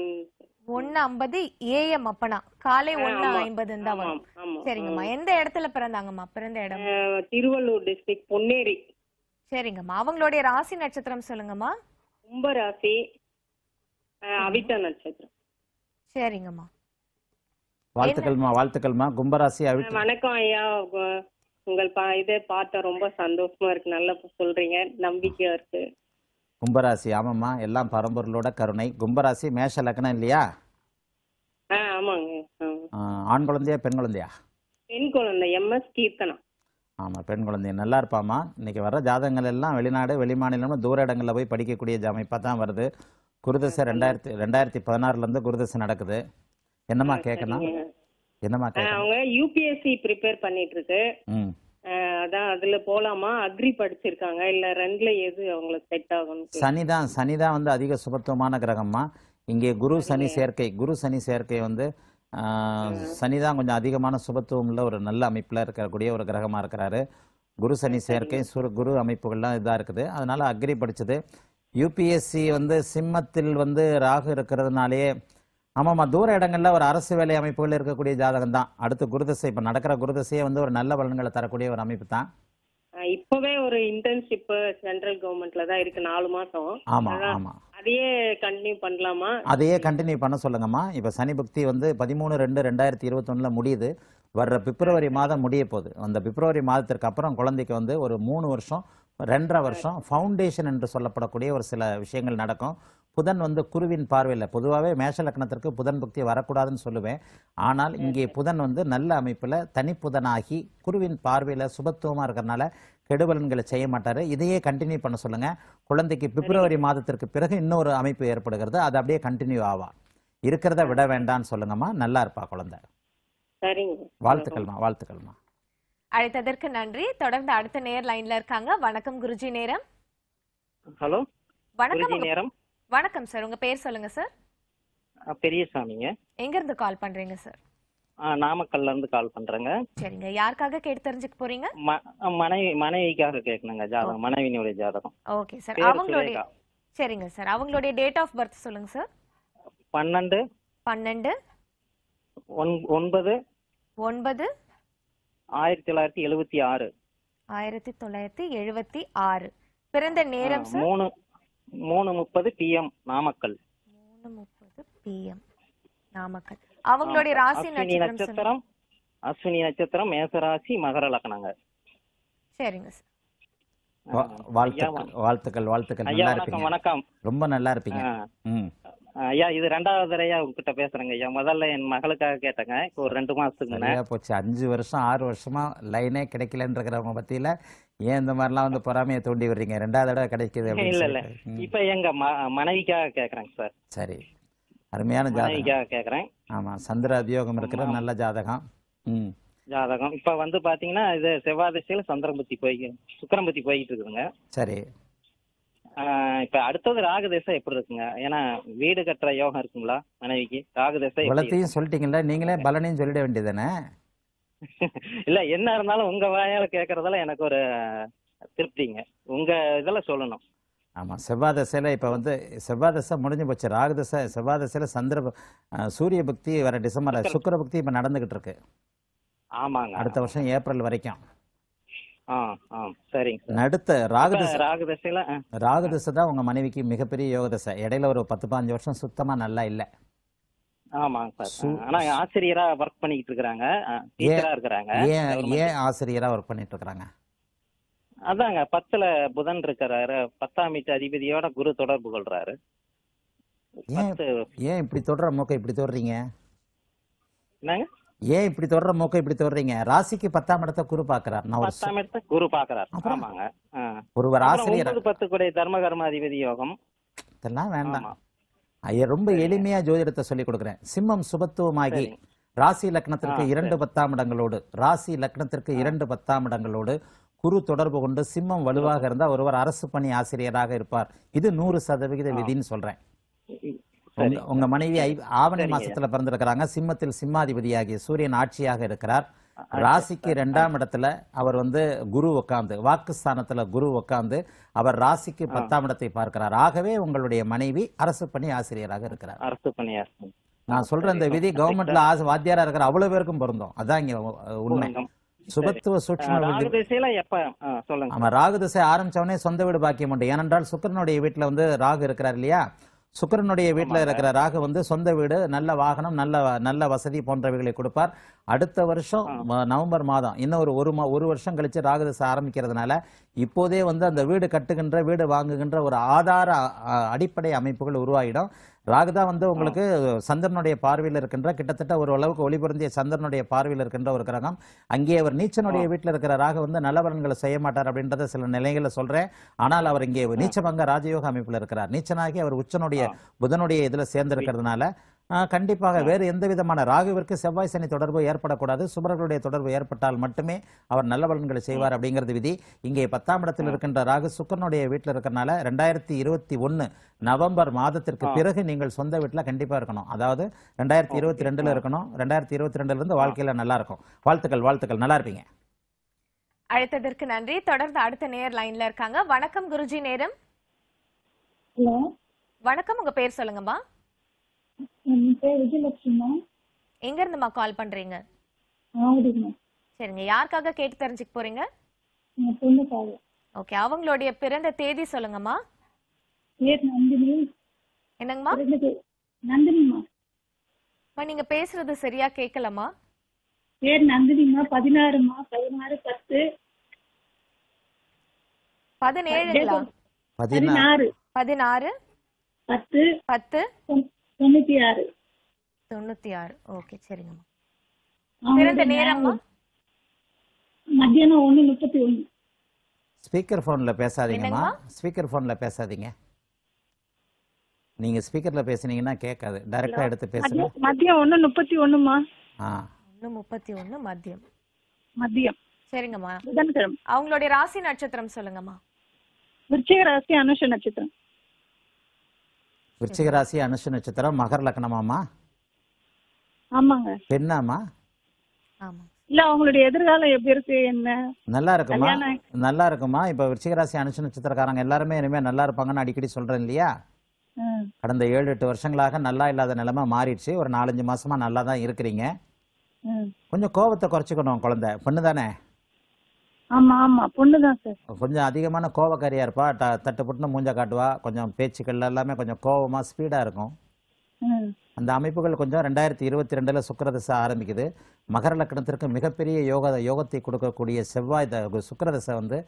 Speaker 1: ஒன்னு ஐம்பது ஏஎம் அப்பனா காலை ஒன்னு ஐம்பது தான் வரும் சரிங்கம்மா எந்த இடத்துல பிறந்தாங்கம்மா பிறந்த இடம் திருவள்ளூர் டிஸ்ட்ரிக்ட் பொன்னேரி சரிங்கம்மா அவங்களுடைய ராசி நட்சத்திரம் சொல்லுங்கம்மா கும்பராசி அவிட்ட நட்சத்திரம் சரிங்கம்மா வாழ்த்துக்கள்மா
Speaker 3: வாழ்த்துக்கள்மா கும்பராசி அவிட்ட
Speaker 8: வணக்கம் ஐயா உங்கள் பா இதை பார்த்தா ரொம்ப சந்தோஷமா இருக்கு நல்லா சொல்றீங்க நம்பிக்கையா இருக்கு
Speaker 3: கும்பராசி ஆமாம்மா எல்லாம் பரம்பொருளோட கருணை கும்பராசி மேஷ லக்னம் இல்லையா ஆ ஆமாங்க ஆண் குழந்தையா பெண் குழந்தையா
Speaker 8: பெண் குழந்தை எம்எஸ் கீர்த்தனா
Speaker 3: ஆமாம் பெண் குழந்தை நல்லா இருப்பாம்மா இன்றைக்கி வர ஜாதகங்கள் எல்லாம் வெளிநாடு வெளிமாநிலம்னு தூர இடங்களில் போய் படிக்கக்கூடிய அமைப்பாக தான் வருது குருதசை ரெண்டாயிரத்தி ரெண்டாயிரத்தி பதினாறுலேருந்து குருதசை நடக்குது என்னம்மா கேட்கணும் என்னம்மா
Speaker 8: அவங்க யூபிஎஸ்சி ப்ரிப்பேர் பண்ணிட்டு இருக்கு அதான் அதுல போலாமா அக்ரி படிச்சிருக்காங்க இல்ல ரெண்டுல எது அவங்களுக்கு செட் ஆகும்
Speaker 3: சனிதான் சனிதான் வந்து அதிக சுபத்துவமான கிரகம்மா இங்கே குரு சனி சேர்க்கை குரு சனி சேர்க்கை வந்து சனி தான் கொஞ்சம் அதிகமான சுபத்துவம் உள்ள ஒரு நல்ல அமைப்பில் இருக்கக்கூடிய ஒரு கிரகமாக இருக்கிறாரு குரு சனி சேர்க்கை சுரு குரு அமைப்புகள்லாம் இதாக இருக்குது அதனால் அக்ரி படித்தது யூபிஎஸ்சி வந்து சிம்மத்தில் வந்து ராகு இருக்கிறதுனாலேயே ஆமாம்மா தூர இடங்களில் ஒரு அரசு வேலை அமைப்புகள் இருக்கக்கூடிய ஜாதகம் தான் அடுத்து குருதசை இப்போ நடக்கிற குருதசையே வந்து ஒரு நல்ல பலன்களை தரக்கூடிய ஒரு அமைப்பு தான்
Speaker 8: இப்பவே ஒரு இன்டர்ன்ஷிப் சென்ட்ரல் கவர்மெண்ட்ல தான் இருக்கு நாலு மாசம் ஆமா ஆமா அதையே கண்டினியூ பண்ணலாமா அதையே
Speaker 3: கண்டினியூ பண்ண சொல்லுங்கம்மா இப்போ சனி பக்தி வந்து பதிமூணு ரெண்டு ரெண்டாயிரத்தி இருபத்தொன்னில் முடியுது வர்ற பிப்ரவரி மாதம் முடிய போகுது அந்த பிப்ரவரி மாதத்திற்கு அப்புறம் குழந்தைக்கு வந்து ஒரு மூணு வருஷம் ரெண்டரை வருஷம் ஃபவுண்டேஷன் என்று சொல்லப்படக்கூடிய ஒரு சில விஷயங்கள் நடக்கும் புதன் வந்து குருவின் பார்வையில் பொதுவாகவே மேஷ லக்னத்திற்கு புதன் பக்தி வரக்கூடாதுன்னு சொல்லுவேன் ஆனால் இங்கே புதன் வந்து நல்ல அமைப்பில் தனிப்புதனாகி குருவின் பார்வையில் சுபத்துவமாக இருக்கிறனால கெடுபலன்களை செய்ய மாட்டார் இதையே கண்டினியூ பண்ண சொல்லுங்க குழந்தைக்கு பிப்ரவரி மாதத்திற்கு பிறகு இன்னொரு அமைப்பு ஏற்படுகிறது அது அப்படியே கண்டினியூ ஆவா இருக்கிறத விட வேண்டாம்னு சொல்லுங்கம்மா நல்லா இருப்பா குழந்தை வாழ்த்துக்கள்மா வாழ்த்துக்கள்மா
Speaker 1: அழைத்ததற்கு நன்றி தொடர்ந்து அடுத்த நேர் லைன்ல இருக்காங்க வணக்கம் குருஜி நேரம் ஹலோ வணக்கம் நேரம் வணக்கம் சார் உங்க பேர் சொல்லுங்க சார்
Speaker 9: பெரியசாமிங்க
Speaker 1: எங்க இருந்து கால் பண்றீங்க சார்
Speaker 9: நாமக்கல்ல இருந்து கால் பண்றேங்க
Speaker 1: சரிங்க யாருக்காக கேட்டு தெரிஞ்சுக்க போறீங்க
Speaker 9: மனைவி மனைவிக்காக கேட்கணுங்க ஜாதகம் மனைவியினுடைய ஜாதகம்
Speaker 1: ஓகே சார் அவங்களுடைய சரிங்க சார் அவங்களுடைய டேட் ஆஃப் பர்த் சொல்லுங்க சார் பன்னெண்டு பன்னெண்டு ஒன்பது ஒன்பது
Speaker 9: ஆயிரத்தி தொள்ளாயிரத்தி எழுபத்தி ஆறு
Speaker 1: ஆயிரத்தி தொள்ளாயிரத்தி எழுபத்தி ஆறு பிறந்த நேரம்
Speaker 9: மூணு மூணு முப்பது பிஎம் நாமக்கல்
Speaker 1: மூணு முப்பது பிஎம் நாமக்கல் அவங்களுடைய ராசி நட்சத்திரம்
Speaker 9: அஸ்வினி நட்சத்திரம் மேசராசி மகர லக்னங்க சரிங்க சார்
Speaker 3: வாழ்த்துக்கள் வாழ்த்துக்கள் ஐயா இருப்பீங்க வணக்கம் ரொம்ப நல்லா இருப்பீங்க
Speaker 9: ஐயா இது ரெண்டாவது தடையா உங்ககிட்ட பேசுறேங்க ஐயா முதல்ல என் மகளுக்காக கேட்டேங்க இப்போ ஒரு ரெண்டு மாசத்துக்கு முன்னாடி
Speaker 3: போச்சு அஞ்சு வருஷம் ஆறு வருஷமா லைனே கிடைக்கலன்றவங்க பத்தியில ஏன் இந்த மாதிரிலாம் வந்து பொறாமையை தூண்டி விடுறீங்க ரெண்டாவது தடவை கிடைக்குது இல்ல இல்ல
Speaker 9: இப்ப எங்க மனைவிக்காக கேக்குறேங்க சார்
Speaker 3: சரி அருமையான ஜாதகம் கேட்குறேன் ஆமாம் சந்திர அபியோகம் இருக்கிற நல்ல ஜாதகம் ம்
Speaker 9: ஜாதகம் இப்ப வந்து பாத்தீங்கன்னா இது செவ்வாய் திசையில் சந்திரன் பற்றி போய் சுக்கரம் பற்றி போய்கிட்டு இருக்குதுங்க சரி இப்போ அடுத்தது ராகு எப்படி இருக்குங்க ஏன்னா வீடு கட்டுற யோகம் இருக்குங்களா மனைவிக்கு ராகு திசை
Speaker 3: சொல்லிட்டீங்களா நீங்களே பலனையும் சொல்லிட வேண்டியதானே
Speaker 9: இல்ல என்ன இருந்தாலும் உங்க வாயால கேக்குறதெல்லாம் எனக்கு ஒரு திருப்திங்க உங்க இதெல்லாம் சொல்லணும்
Speaker 3: ஆமாம் செவ்வாய் தசையில் இப்போ வந்து செவ்வாய் தசை முடிஞ்சு போச்சு ராகு தசை செவ்வாய் தசையில் சந்திர சூரிய பக்தி வர டிசம்பர் சுக்கர பக்தி இப்போ நடந்துக்கிட்டு இருக்கு ஆமாங்க அடுத்த வருஷம் ஏப்ரல் வரைக்கும் நடுத்த ராகு ராகு தசையில் ராகு தசை தான் உங்க மனைவிக்கு மிகப்பெரிய யோக தசை இடையில ஒரு பத்து பதினஞ்சு வருஷம் சுத்தமா நல்லா இல்லை
Speaker 9: ஆமாங்க சார் ஆனா ஆசிரியரா ஒர்க் பண்ணிட்டு இருக்காங்க டீச்சரா ஏன் ஏன்
Speaker 3: ஆசிரியரா ஒர்க் பண்ணிட்டு இருக்காங்க
Speaker 9: அதாங்க பத்துல புதன் இருக்கிறாரு பத்தாம் வீட்டு அதிபதியோட குரு தொடர்பு கொள்றாரு
Speaker 3: ஏன் இப்படி தொடர மோக்க இப்படி தொடறீங்க என்னங்க ஏன் இப்படி தொடர மோக்க இப்படி தொடறீங்க ராசிக்கு பத்தாம் இடத்த குரு பாக்குறார் நான் பத்தாம்
Speaker 9: இடத்த குரு பாக்குறாரு ஆமாங்க
Speaker 3: ஒருவர் ஆசிரியர் ஒன்பது
Speaker 9: பத்து கூட தர்ம அதிபதி யோகம்
Speaker 3: இதெல்லாம் வேண்டாம் ஐயா ரொம்ப எளிமையா ஜோதிடத்தை சொல்லி கொடுக்குறேன் சிம்மம் சுபத்துவமாகி ராசி லக்னத்திற்கு இரண்டு பத்தாம் இடங்களோடு ராசி லக்னத்திற்கு இரண்டு பத்தாம் இடங்களோடு குரு தொடர்பு கொண்டு சிம்மம் வலுவாக இருந்தால் ஒருவர் அரசு பணி ஆசிரியராக இருப்பார் இது நூறு சதவிகித விதின்னு சொல்றேன் உங்க மனைவி ஆவணி மாசத்துல பிறந்திருக்கிறாங்க சிம்மத்தில் சிம்மாதிபதியாகிய சூரியன் ஆட்சியாக இருக்கிறார் ராசிக்கு ரெண்டாம் இடத்துல அவர் வந்து குரு உட்காந்து வாக்குஸ்தானத்துல குரு உட்காந்து அவர் ராசிக்கு பத்தாம் இடத்தை பார்க்கிறார் ஆகவே உங்களுடைய மனைவி அரசு பணி ஆசிரியராக
Speaker 9: இருக்கிறார் அரசு பணி நான் சொல்ற இந்த விதி கவர்மெண்ட்ல
Speaker 3: வாத்தியாரா இருக்கிற அவ்வளவு பேருக்கும் பொருந்தும் அதான் இங்க உண்மை சுபத்துவ சூட்சம
Speaker 9: நம்ம ஆமா
Speaker 3: ராகு திசை ஆரம்பிச்சவனே சொந்த வீடு பாக்கியம் உண்டு ஏனென்றால் சுக்கரனுடைய வீட்டுல வந்து ராகு இருக்கிறார் இல்லையா சுக்கரனுடைய வீட்டுல இருக்கிற ராகு வந்து சொந்த வீடு நல்ல வாகனம் நல்ல நல்ல வசதி போன்றவைகளை கொடுப்பார் அடுத்த வருஷம் நவம்பர் மாதம் இன்னும் ஒரு ஒரு ஒரு வருஷம் கழிச்சு ராகு திசை ஆரம்பிக்கிறதுனால இப்போதே வந்து அந்த வீடு கட்டுகின்ற வீடு வாங்குகின்ற ஒரு ஆதார அடிப்படை அமைப்புகள் உருவாகிடும் ராகு தான் வந்து உங்களுக்கு சந்திரனுடைய பார்வையில் இருக்கின்ற கிட்டத்தட்ட ஒரு அளவுக்கு ஒளிபுரந்திய சந்திரனுடைய பார்வையில் இருக்கின்ற ஒரு கிரகம் அங்கே அவர் நீச்சனுடைய வீட்டில் இருக்கிற ராகு வந்து நல்ல செய்ய மாட்டார் அப்படின்றத சில நிலைகளை சொல்கிறேன் ஆனால் அவர் இங்கே நீச்சபங்க ராஜயோக அமைப்பில் இருக்கிறார் நீச்சனாகி அவர் உச்சனுடைய புதனுடைய இதில் சேர்ந்திருக்கிறதுனால கண்டிப்பாக வேறு எந்த விதமான ராகுவிற்கு செவ்வாய் சனி தொடர்பு ஏற்படக்கூடாது சுபர்களுடைய தொடர்பு ஏற்பட்டால் மட்டுமே அவர் நல்ல பலன்களை செய்வார் அப்படிங்கிறது விதி இங்கே பத்தாம் இடத்தில் இருக்கின்ற ராகு சுக்கரனுடைய வீட்டில் இருக்கிறனால ரெண்டாயிரத்தி இருபத்தி ஒன்று நவம்பர் மாதத்திற்கு பிறகு நீங்கள் சொந்த வீட்டில் கண்டிப்பாக இருக்கணும் அதாவது ரெண்டாயிரத்தி இருபத்தி ரெண்டில் இருக்கணும் ரெண்டாயிரத்தி இருபத்தி ரெண்டுல இருந்து வாழ்க்கையில் நல்லா இருக்கும் வாழ்த்துக்கள் வாழ்த்துக்கள் நல்லா இருப்பீங்க
Speaker 1: அழைத்ததற்கு நன்றி தொடர்ந்து அடுத்த நேர் லைன்ல இருக்காங்க வணக்கம் குருஜி நேரம் வணக்கம் உங்க பேர் சொல்லுங்கம்மா
Speaker 6: பேர் விஜயலட்சுமிமா
Speaker 1: எங்க இருந்துமா கால் பண்றீங்க சரிங்க யாருக்காக கேட்டு தெரிஞ்சுக்க போறீங்க என் ஓகே அவங்களுடைய பிறந்த தேதி சொல்லுங்கம்மா என்னங்கம்மா பிறந்தது நந்தினிமா அம்மா நீங்க பேசுறது சரியா கேட்கலம்மா பேர் நந்தினிமா பதினாறுமா பதினாறு பத்து பதினேழுங்களா பதினாறு பதினாறு பத்து பத்து தொண்ணூத்தி ஆறு தொண்ணூத்தி ஆறு ஓகே சரிங்கம்மா பிறந்த நேரம்மா மத்தியானம் ஒண்ணு முப்பத்தி ஒன்னு
Speaker 3: ஸ்பீக்கர் ஃபோன்ல பேசாதீங்கம்மா ஸ்பீக்கர் ஃபோன்ல பேசாதீங்க நீங்க ஸ்பீக்கர்ல பேசுனீங்கன்னா கேட்காது டைரக்டா எடுத்து பேசுங்க
Speaker 8: மதியம் ஒண்ணு முப்பத்தி ஒண்ணுமா
Speaker 3: ஆ
Speaker 1: ஒண்ணு முப்பத்தி ஒண்ணு மதியம் மதியம் சரிங்கம்மா புதன்கிழமை அவங்களுடைய ராசி நட்சத்திரம் சொல்லுங்கம்மா
Speaker 8: விருச்சிக ராசி அனுஷ நட்சத்திரம்
Speaker 3: விருச்சிக ராசி அனுஷ நட்சத்திரம் மகர லக்னமாமா ஆமாங்க பெண்ணாமா
Speaker 8: இல்ல அவங்களுடைய எதிர்காலம் எப்படி இருக்கு என்ன
Speaker 3: நல்லா இருக்குமா நல்லா இருக்குமா இப்ப விருச்சிக ராசி அனுஷ நட்சத்திரக்காரங்க எல்லாருமே இனிமே நல்லா இருப்பாங்கன்னு அடிக்கடி சொல்றேன் இல்லையா கடந்த ஏழு எட்டு வருஷங்களாக நல்லா இல்லாத நிலைமை மாறிடுச்சு ஒரு நாலஞ்சு மாசமா நல்லா தான் இருக்கிறீங்க கொஞ்சம் கோபத்தை குறைச்சிக்கணும் குழந்தை பொண்ணு தானே
Speaker 7: ஆமா ஆமா பொண்ணு சார்
Speaker 3: கொஞ்சம் அதிகமான கோவக்காரியா இருப்பா தட்டு தட்டுப்புட்டுன்னு மூஞ்ச காட்டுவா கொஞ்சம் பேச்சுக்கள் எல்லாமே கொஞ்சம் கோவமா ஸ்பீடா இருக்கும் அந்த அமைப்புகள் கொஞ்சம் ரெண்டாயிரத்தி இருபத்தி ரெண்டுல சுக்கரதசை ஆரம்பிக்குது மகர லக்னத்திற்கு மிகப்பெரிய யோக யோகத்தை கொடுக்கக்கூடிய செவ்வாய் சுக்கரதசை வந்து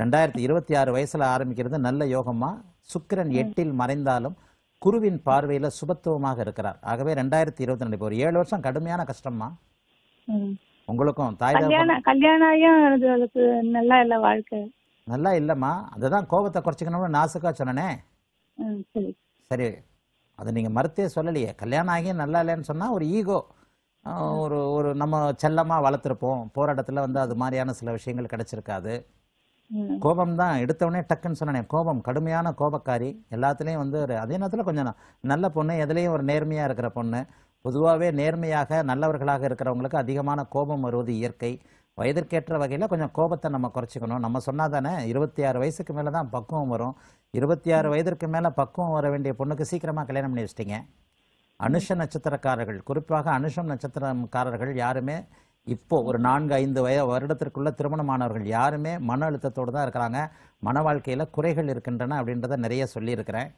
Speaker 3: ரெண்டாயிரத்தி இருபத்தி ஆறு வயசுல ஆரம்பிக்கிறது நல்ல யோகமா சுக்கிரன் எட்டில் மறைந்தாலும் குருவின் பார்வையில சுபத்துவமாக இருக்கிறார் ஆகவே ரெண்டாயிரத்தி இருபத்தி ரெண்டு ஒரு ஏழு வருஷம் கடுமையான கஷ்டமா உங்களுக்கும் தாய்
Speaker 8: கல்யாணம் நல்லா இல்லை வாழ்க்கை
Speaker 3: நல்லா இல்லைம்மா அதுதான் கோபத்தை குறைச்சிக்கணும்னு நாசுக்கா சொன்னனே சரி அதை நீங்க மறுத்தே சொல்லலையே கல்யாணம் ஆகியும் நல்லா இல்லைன்னு சொன்னா ஒரு ஈகோ ஒரு ஒரு நம்ம செல்லமா வளர்த்துருப்போம் போராட்டத்துல வந்து அது மாதிரியான சில விஷயங்கள் கிடைச்சிருக்காது கோபம் தான் எடுத்தவொடனே டக்குன்னு சொன்னேன் கோபம் கடுமையான கோபக்காரி எல்லாத்துலேயும் வந்து ஒரு அதே நேரத்தில் கொஞ்சம் நல்ல பொண்ணு எதுலேயும் ஒரு நேர்மையாக இருக்கிற பொண்ணு பொதுவாகவே நேர்மையாக நல்லவர்களாக இருக்கிறவங்களுக்கு அதிகமான கோபம் வருவது இயற்கை வயதிற்கேற்ற வகையில் கொஞ்சம் கோபத்தை நம்ம குறைச்சிக்கணும் நம்ம சொன்னால் தானே இருபத்தி ஆறு வயசுக்கு மேலே தான் பக்குவம் வரும் இருபத்தி ஆறு வயதிற்கு மேலே பக்குவம் வர வேண்டிய பொண்ணுக்கு சீக்கிரமாக கல்யாணம் பண்ணி வச்சிட்டிங்க அனுஷ நட்சத்திரக்காரர்கள் குறிப்பாக அனுஷம் நட்சத்திரக்காரர்கள் யாருமே இப்போது ஒரு நான்கு ஐந்து வய வருடத்திற்குள்ளே திருமணமானவர்கள் யாருமே மன அழுத்தத்தோடு தான் இருக்கிறாங்க மன வாழ்க்கையில் குறைகள் இருக்கின்றன அப்படின்றத நிறைய சொல்லியிருக்கிறேன்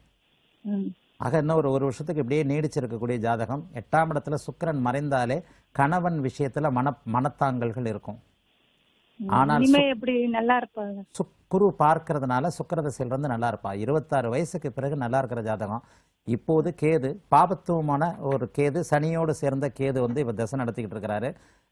Speaker 3: ஆக இன்னும் ஒரு ஒரு வருஷத்துக்கு இப்படியே நீடிச்சிருக்கக்கூடிய ஜாதகம் எட்டாம் இடத்துல சுக்கரன் மறைந்தாலே கணவன் விஷயத்துல மன மனத்தாங்கல்கள் இருக்கும்
Speaker 8: ஆனால் நல்லா இருப்பாங்க
Speaker 3: குரு பார்க்கறதுனால சுக்கர திசையிலிருந்து நல்லா இருப்பா இருபத்தாறு வயசுக்கு பிறகு நல்லா இருக்கிற ஜாதகம் இப்போது கேது பாபத்துவமான ஒரு கேது சனியோடு சேர்ந்த கேது வந்து இப்போ தசை நடத்திக்கிட்டு இருக்கிறாரு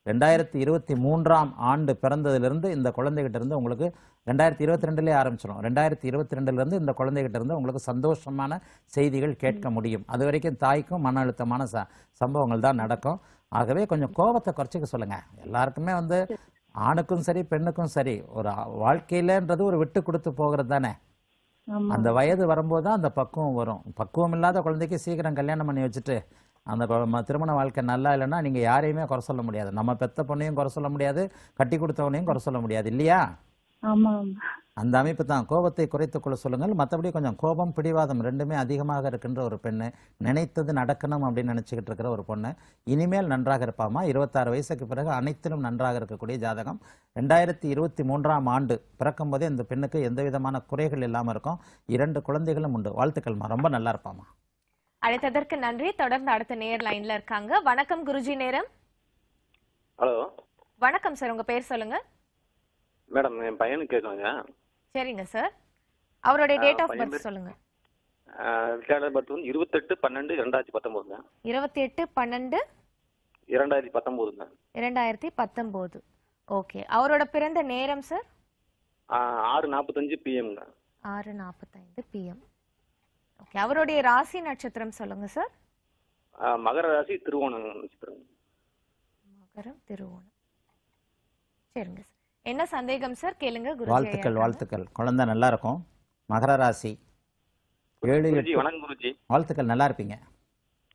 Speaker 3: ரெண்டாயிரத்தி இருபத்தி மூன்றாம் ஆண்டு பிறந்ததுலேருந்து இந்த குழந்தைகிட்ட இருந்து உங்களுக்கு ரெண்டாயிரத்தி இருபத்தி ரெண்டுலேயே ஆரம்பிச்சிடும் ரெண்டாயிரத்தி இருபத்தி ரெண்டுலேருந்து இந்த குழந்தைகிட்ட இருந்து உங்களுக்கு சந்தோஷமான செய்திகள் கேட்க முடியும் அது வரைக்கும் தாய்க்கும் மன அழுத்தமான ச சம்பவங்கள் தான் நடக்கும் ஆகவே கொஞ்சம் கோபத்தை குறைச்சிக்க சொல்லுங்கள் எல்லாருக்குமே வந்து ஆணுக்கும் சரி பெண்ணுக்கும் சரி ஒரு வாழ்க்கையிலன்றது ஒரு விட்டு கொடுத்து போகிறது தானே அந்த வயது வரும்போது தான் அந்த பக்குவம் வரும் பக்குவம் இல்லாத குழந்தைக்கு சீக்கிரம் கல்யாணம் பண்ணி வச்சுட்டு அந்த திருமண வாழ்க்கை நல்லா இல்லைன்னா நீங்கள் யாரையுமே குறை சொல்ல முடியாது நம்ம பெத்த பொண்ணையும் குறை சொல்ல முடியாது கட்டி கொடுத்தவனையும் குறை சொல்ல முடியாது இல்லையா அந்த அமைப்பு தான் கோபத்தை குறைத்து கொள்ள சொல்லுங்கள் மற்றபடி கொஞ்சம் கோபம் பிடிவாதம் ரெண்டுமே அதிகமாக இருக்கின்ற ஒரு பெண்ணு நினைத்தது நடக்கணும் அப்படின்னு நினச்சிக்கிட்டு இருக்கிற ஒரு பொண்ணு இனிமேல் நன்றாக இருப்பாமா இருபத்தாறு வயசுக்கு பிறகு அனைத்திலும் நன்றாக இருக்கக்கூடிய ஜாதகம் ரெண்டாயிரத்தி இருபத்தி மூன்றாம் ஆண்டு பிறக்கும் போதே இந்த பெண்ணுக்கு எந்த விதமான குறைகள் இல்லாமல் இருக்கும் இரண்டு குழந்தைகளும் உண்டு வாழ்த்துக்கள்மா ரொம்ப நல்லா இருப்பாமா
Speaker 1: அழைத்ததற்கு நன்றி தொடர்ந்து அடுத்த நேர் லைன்ல இருக்காங்க வணக்கம் குருஜி நேரம் ஹலோ வணக்கம் சார் உங்க பேர் சொல்லுங்க
Speaker 2: மேடம் என் பையனுக்கு கேட்கலங்க
Speaker 1: சரிங்க சார் அவருடைய டேட் ஆஃப் பர்த் சொல்லுங்க
Speaker 2: ரிட்டையர்ட் பர்த் வந்து இருபத்தெட்டு பன்னெண்டு ரெண்டாயிரத்தி பத்தொம்போதுங்க
Speaker 1: இருபத்தி எட்டு பன்னெண்டு
Speaker 2: இரண்டாயிரத்தி பத்தொம்போதுங்க
Speaker 1: இரண்டாயிரத்தி பத்தொம்போது ஓகே அவரோட பிறந்த நேரம் சார்
Speaker 2: ஆறு நாற்பத்தஞ்சு பிஎம்ங்க
Speaker 1: ஆறு நாற்பத்தைந்து பிஎம் ஓகே அவருடைய ராசி நட்சத்திரம் சொல்லுங்க சார்
Speaker 2: மகர ராசி திருவோணம் நட்சத்திரம்
Speaker 1: மகரம் திருவோணம் சரிங்க சார் என்ன சந்தேகம் சார் கேளுங்க வாழ்த்துக்கள்
Speaker 3: வாழ்த்துக்கள் குழந்தை நல்லா இருக்கும் மகர ராசி ஏழு வணக்கம் குருஜி வாழ்த்துக்கள் நல்லா இருப்பீங்க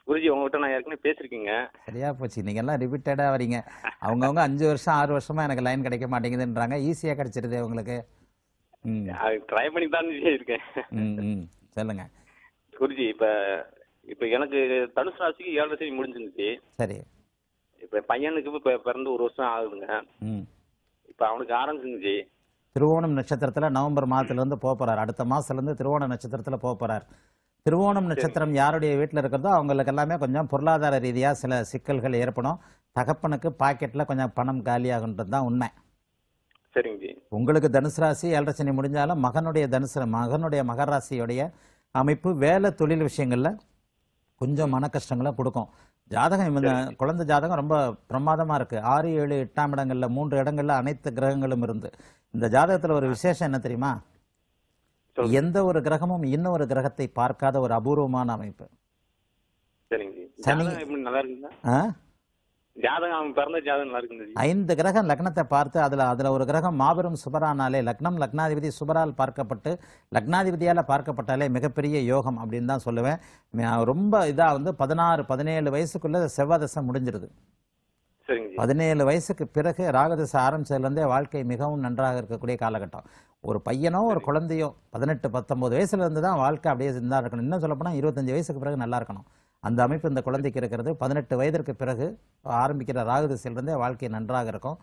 Speaker 2: குருஜி உங்ககிட்ட நான் ஏற்கனவே பேசிருக்கீங்க
Speaker 3: சரியா போச்சு நீங்க எல்லாம் ரிப்பீட்டடா வரீங்க அவங்கவுங்க அஞ்சு வருஷம் ஆறு வருஷமா எனக்கு லைன் கிடைக்க மாட்டேங்குதுன்றாங்க ஈஸியா கிடைச்சிருது உங்களுக்கு
Speaker 2: ட்ரை பண்ணி தான் இருக்கேன் சொல்லுங்க குருஜி இப்ப இப்ப எனக்கு தனுசு ராசிக்கு ஏழு ராசி முடிஞ்சிருந்துச்சு சரி இப்ப பையனுக்கு இப்ப பிறந்து ஒரு வருஷம் ஆகுதுங்க இப்போ அவனுக்கு ஆரம்பிச்சிருந்துச்சு
Speaker 3: திருவோணம் நட்சத்திரத்துல நவம்பர் மாதத்துலேருந்து போக போறார் அடுத்த மாசத்துல இருந்து திருவோணம் நட்சத்திரத்தில் போக போகிறார் திருவோணம் நட்சத்திரம் யாருடைய வீட்டில் இருக்கிறதோ அவங்களுக்கு எல்லாமே கொஞ்சம் பொருளாதார ரீதியாக சில சிக்கல்கள் ஏற்படும் தகப்பனுக்கு பாக்கெட்டில் கொஞ்சம் பணம் காலியாகுன்றது தான் உண்மை சரிங்க உங்களுக்கு தனுசு ராசி ஏழரை முடிஞ்சாலும் மகனுடைய தனுசு மகனுடைய மகராசியுடைய அமைப்பு வேலை தொழில் விஷயங்களில் கொஞ்சம் மன கஷ்டங்களை கொடுக்கும் ஜாதகம் இந்த குழந்தை ஜாதகம் ரொம்ப பிரமாதமாக இருக்குது ஆறு ஏழு எட்டாம் இடங்களில் மூன்று இடங்களில் அனைத்து கிரகங்களும் இருந்து இந்த ஜாதகத்தில் ஒரு விசேஷம் என்ன தெரியுமா எந்த ஒரு கிரகமும் இன்னொரு கிரகத்தை பார்க்காத ஒரு அபூர்வமான அமைப்பு சனி ஐந்து கிரகம் லக்னத்தை பார்த்து அதுல அதுல ஒரு கிரகம் மாபெரும் சுபரானாலே லக்னம் லக்னாதிபதி சுபரால் பார்க்கப்பட்டு லக்னாதிபதியால பார்க்கப்பட்டாலே மிகப்பெரிய யோகம் அப்படின்னு தான் சொல்லுவேன் ரொம்ப இதா வந்து பதினாறு பதினேழு வயசுக்குள்ள செவ்வாதசை முடிஞ்சிருது பதினேழு வயசுக்கு பிறகு ராகதசை ஆரம்பிச்சதுலேருந்தே வாழ்க்கை மிகவும் நன்றாக இருக்கக்கூடிய காலகட்டம் ஒரு பையனோ ஒரு குழந்தையோ பதினெட்டு வயசுல இருந்து தான் வாழ்க்கை அப்படியே இருந்தா இருக்கணும் இன்னும் போனா இருபத்தஞ்சு வயசுக்கு பிறகு நல்லா இருக்கணும் அந்த அமைப்பு இந்த குழந்தைக்கு இருக்கிறது பதினெட்டு வயதிற்கு பிறகு ஆரம்பிக்கிற ராகு திசையிலிருந்தே வாழ்க்கை நன்றாக இருக்கும்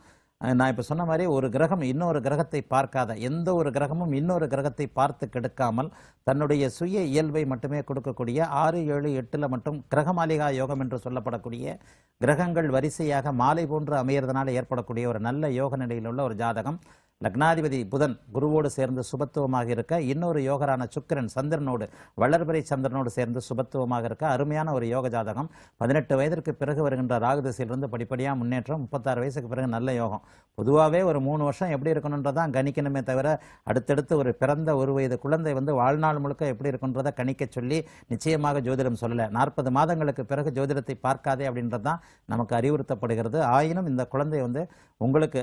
Speaker 3: நான் இப்போ சொன்ன மாதிரி ஒரு கிரகம் இன்னொரு கிரகத்தை பார்க்காத எந்த ஒரு கிரகமும் இன்னொரு கிரகத்தை பார்த்து கெடுக்காமல் தன்னுடைய சுய இயல்பை மட்டுமே கொடுக்கக்கூடிய ஆறு ஏழு எட்டில் மட்டும் கிரகமாளிகா யோகம் என்று சொல்லப்படக்கூடிய கிரகங்கள் வரிசையாக மாலை போன்று அமையிறதுனால ஏற்படக்கூடிய ஒரு நல்ல யோக நிலையில் உள்ள ஒரு ஜாதகம் லக்னாதிபதி புதன் குருவோடு சேர்ந்து சுபத்துவமாக இருக்க இன்னொரு யோகரான சுக்கரன் சந்திரனோடு வளர்பறை சந்திரனோடு சேர்ந்து சுபத்துவமாக இருக்க அருமையான ஒரு யோக ஜாதகம் பதினெட்டு வயதிற்கு பிறகு வருகின்ற ராகுதசையிலிருந்து படிப்படியாக முன்னேற்றம் முப்பத்தாறு வயசுக்கு பிறகு நல்ல யோகம் பொதுவாகவே ஒரு மூணு வருஷம் எப்படி இருக்கணுன்றதான் கணிக்கணுமே தவிர அடுத்தடுத்து ஒரு பிறந்த ஒரு வயது குழந்தை வந்து வாழ்நாள் முழுக்க எப்படி இருக்குன்றதை கணிக்க சொல்லி நிச்சயமாக ஜோதிடம் சொல்லலை நாற்பது மாதங்களுக்கு பிறகு ஜோதிடத்தை பார்க்காதே அப்படின்றது தான் நமக்கு அறிவுறுத்தப்படுகிறது ஆயினும் இந்த குழந்தை வந்து உங்களுக்கு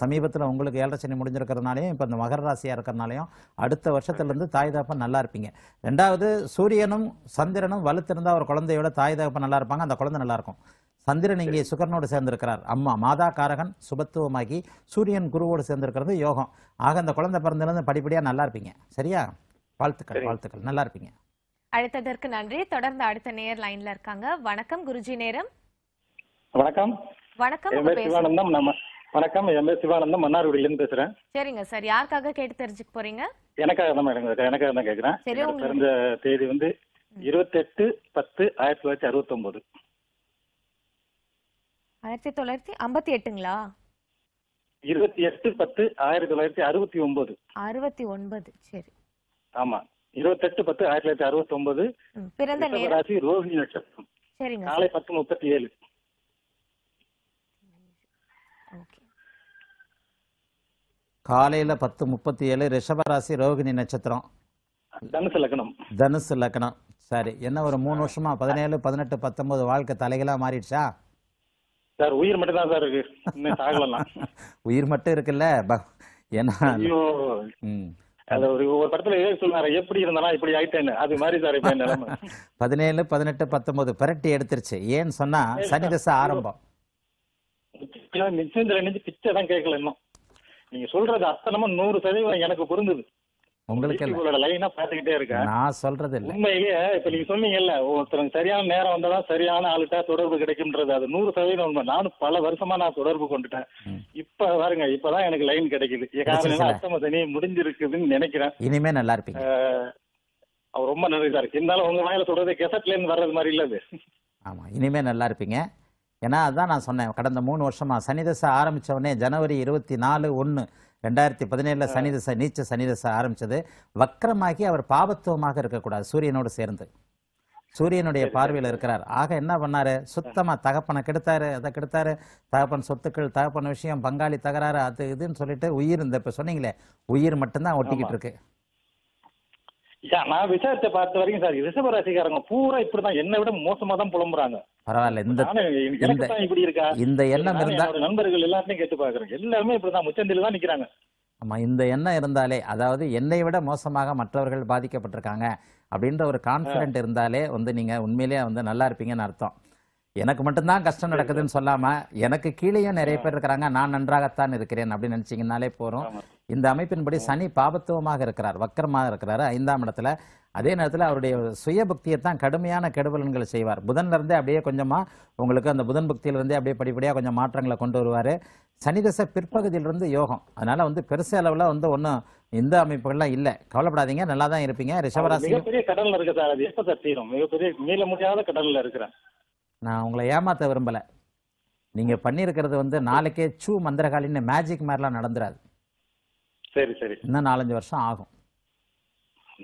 Speaker 3: சமீபத்தில் உங்களுக்கு ஏழரை சனி முடிஞ்சிருக்கிறதுனாலையும் இப்போ இந்த மகர ராசியாக இருக்கிறனாலையும் அடுத்த வருஷத்துலேருந்து தாய் தகப்பன் நல்லா இருப்பீங்க ரெண்டாவது சூரியனும் சந்திரனும் வலுத்திருந்தால் ஒரு குழந்தையோட தாய் தகப்பன் நல்லா இருப்பாங்க அந்த குழந்தை நல்லா இருக்கும் சந்திரன் இங்கே சுக்கரனோடு சேர்ந்திருக்கிறார் அம்மா மாதா காரகன் சுபத்துவமாகி சூரியன் குருவோடு சேர்ந்திருக்கிறது யோகம் ஆக அந்த குழந்தை பிறந்திலிருந்து படிப்படியாக நல்லா இருப்பீங்க சரியா வாழ்த்துக்கள் வாழ்த்துக்கள் நல்லா இருப்பீங்க
Speaker 1: அழைத்ததற்கு நன்றி தொடர்ந்து அடுத்த நேர் லைன்ல இருக்காங்க வணக்கம் குருஜி நேரம் வணக்கம் வணக்கம் என் சிவானந்தம் நம்ம
Speaker 4: வணக்கம் என் பேர் சிவானந்தம் இருந்து பேசுறேன்
Speaker 1: சரிங்க சார் யாருக்காக கேட்டு தெரிஞ்சுக்க போறீங்க
Speaker 4: எனக்காக தான் மேடம் எனக்காக தான் கேக்குறேன் சரி பிறந்த தேதி வந்து இருபத்தெட்டு பத்து ஆயிரத்தி தொள்ளாயிரத்தி அறுபத்தி ஒன்பது
Speaker 1: ஆயிரத்தி தொள்ளாயிரத்தி ஐம்பத்தி எட்டுங்களா
Speaker 4: இருபத்தி எட்டு பத்து ஆயிரத்தி தொள்ளாயிரத்தி அறுபத்தி ஒன்பது
Speaker 1: அறுபத்தி ஒன்பது சரி
Speaker 4: ஆமா இருபத்தெட்டு பத்து ஆயிரத்தி தொள்ளாயிரத்தி அறுபத்தி ஒன்பது பிறந்த ராசி ரோஹிணி
Speaker 1: நட்சத்திரம் காலை
Speaker 4: பத்து முப்பத்தி ஏழு
Speaker 3: காலையில பத்து முப்பத்தி ஏழு ரிஷபராசி ரோகிணி நட்சத்திரம் தனுசு லக்னம் தனுசு லக்னம் சரி என்ன ஒரு மூணு வருஷமா பதினேழு பதினெட்டு பத்தொன்பது வாழ்க்கை தலைகளா மாறிடுச்சா
Speaker 4: சார் உயிர் மட்டும் தான் சார் இருக்கு
Speaker 3: உயிர் மட்டும் இருக்குல்ல ஏன்னா
Speaker 4: ஒரு ஒரு படத்துல சொன்னாரு எப்படி இருந்தாலும் இப்படி ஆயிட்டேன்னு அது மாதிரி சார்
Speaker 3: பதினேழு பதினெட்டு பத்தொன்பது பிரட்டி எடுத்துருச்சு ஏன்னு சொன்னா சனி தசை ஆரம்பம்
Speaker 4: நிச்சயம் பிச்சை தான் கேட்கல இன்னும் நீங்க சொல்றது அத்தனமும் நூறு சதவீதம் எனக்கு புரிஞ்சுது
Speaker 3: உங்களுக்கு உங்களோட
Speaker 4: லைனா பாத்துக்கிட்டே இருக்கேன் நான் சொல்றது இல்ல உண்மையிலேயே இப்ப நீங்க சொன்னீங்கல்ல ஒருத்தருக்கு சரியான நேரம் வந்தாதான் சரியான ஆளுட்டா தொடர்பு கிடைக்கும்ன்றது அது நூறு சதவீதம் உண்மை நானும் பல வருஷமா நான் தொடர்பு கொண்டுட்டேன் இப்ப பாருங்க இப்பதான் எனக்கு லைன் கிடைக்குது காரணம் அஷ்டம சனி முடிஞ்சிருக்குதுன்னு நினைக்கிறேன்
Speaker 3: இனிமே நல்லா இருப்பீங்க
Speaker 4: ரொம்ப நன்றி சார் இருந்தாலும் உங்க வாயில சொல்றது கெசட்ல இருந்து வர்றது மாதிரி இல்ல
Speaker 3: ஆமா இனிமே நல்லா இருப்பீங்க ஏன்னா அதுதான் நான் சொன்னேன் கடந்த மூணு வருஷமாக சனிதசை ஆரம்பித்தவொடனே ஜனவரி இருபத்தி நாலு ஒன்று ரெண்டாயிரத்தி பதினேழில் சனிதசை நீச்ச சனிதசை ஆரம்பித்தது வக்கரமாகி அவர் பாபத்துவமாக இருக்கக்கூடாது சூரியனோடு சேர்ந்து சூரியனுடைய பார்வையில் இருக்கிறார் ஆக என்ன பண்ணார் சுத்தமாக தகப்பனை கெடுத்தாரு அதை கெடுத்தாரு தகப்பன் சொத்துக்கள் தகப்பன் விஷயம் பங்காளி தகராறு அது இதுன்னு சொல்லிட்டு உயிர் இந்த இப்போ சொன்னீங்களே உயிர் மட்டும்தான் ஒட்டிக்கிட்டு இருக்கு
Speaker 4: நான் விசாரித்த பார்த்த வரைக்கும் சார் ரிஷப ராசிக்காரங்க பூரா இப்படிதான் என்னை விட மோசமா தான் புலம்புறாங்க
Speaker 3: பரவாயில்ல இந்த இப்படி
Speaker 4: இருக்கா இந்த எண்ணம் இருந்தா நண்பர்கள் எல்லாத்தையும் கேட்டு பாக்குறேன் எல்லாருமே இப்படிதான் முச்சந்தில தான் நிக்கிறாங்க
Speaker 3: ஆமா இந்த எண்ணம் இருந்தாலே அதாவது என்னை விட மோசமாக மற்றவர்கள் பாதிக்கப்பட்டிருக்காங்க அப்படின்ற ஒரு கான்ஃபிடென்ட் இருந்தாலே வந்து நீங்க உண்மையிலேயே வந்து நல்லா இருப்பீங்கன்னு அர்த்தம் எனக்கு மட்டும்தான் கஷ்டம் நடக்குதுன்னு சொல்லாம எனக்கு கீழேயும் நிறைய பேர் இருக்கிறாங்க நான் நன்றாகத்தான் இருக்கிறேன் அப்படின்னு நினைச்சீங்கன்னாலே போறோம் இந்த அமைப்பின்படி சனி பாபத்துவமாக இருக்கிறார் வக்கரமாக இருக்கிறார் ஐந்தாம் இடத்துல அதே நேரத்தில் அவருடைய சுய பக்தியை தான் கடுமையான கெடுபலன்களை செய்வார் புதன்லேருந்தே அப்படியே கொஞ்சமாக உங்களுக்கு அந்த புதன் பக்தியிலிருந்தே அப்படியே படிப்படியாக கொஞ்சம் மாற்றங்களை கொண்டு வருவார் சனிதச பிற்பகுதியிலிருந்து யோகம் அதனால் வந்து பெருசு அளவில் வந்து ஒன்றும் இந்த அமைப்புகள்லாம் இல்லை கவலைப்படாதீங்க நல்லா தான் இருப்பீங்க ரிஷபராசி மிகப்பெரிய
Speaker 4: கடலில் இருக்கு எப்போ மிகப்பெரிய மீள முடியாத கடலில் இருக்கிறேன்
Speaker 3: நான் உங்களை ஏமாத்த விரும்பலை நீங்கள் பண்ணியிருக்கிறது வந்து நாளைக்கே சூ மந்திரகாலின்னு மேஜிக் மாதிரிலாம் நடந்துராது சரி சரி இன்னும் நாலஞ்சு வருஷம் ஆகும்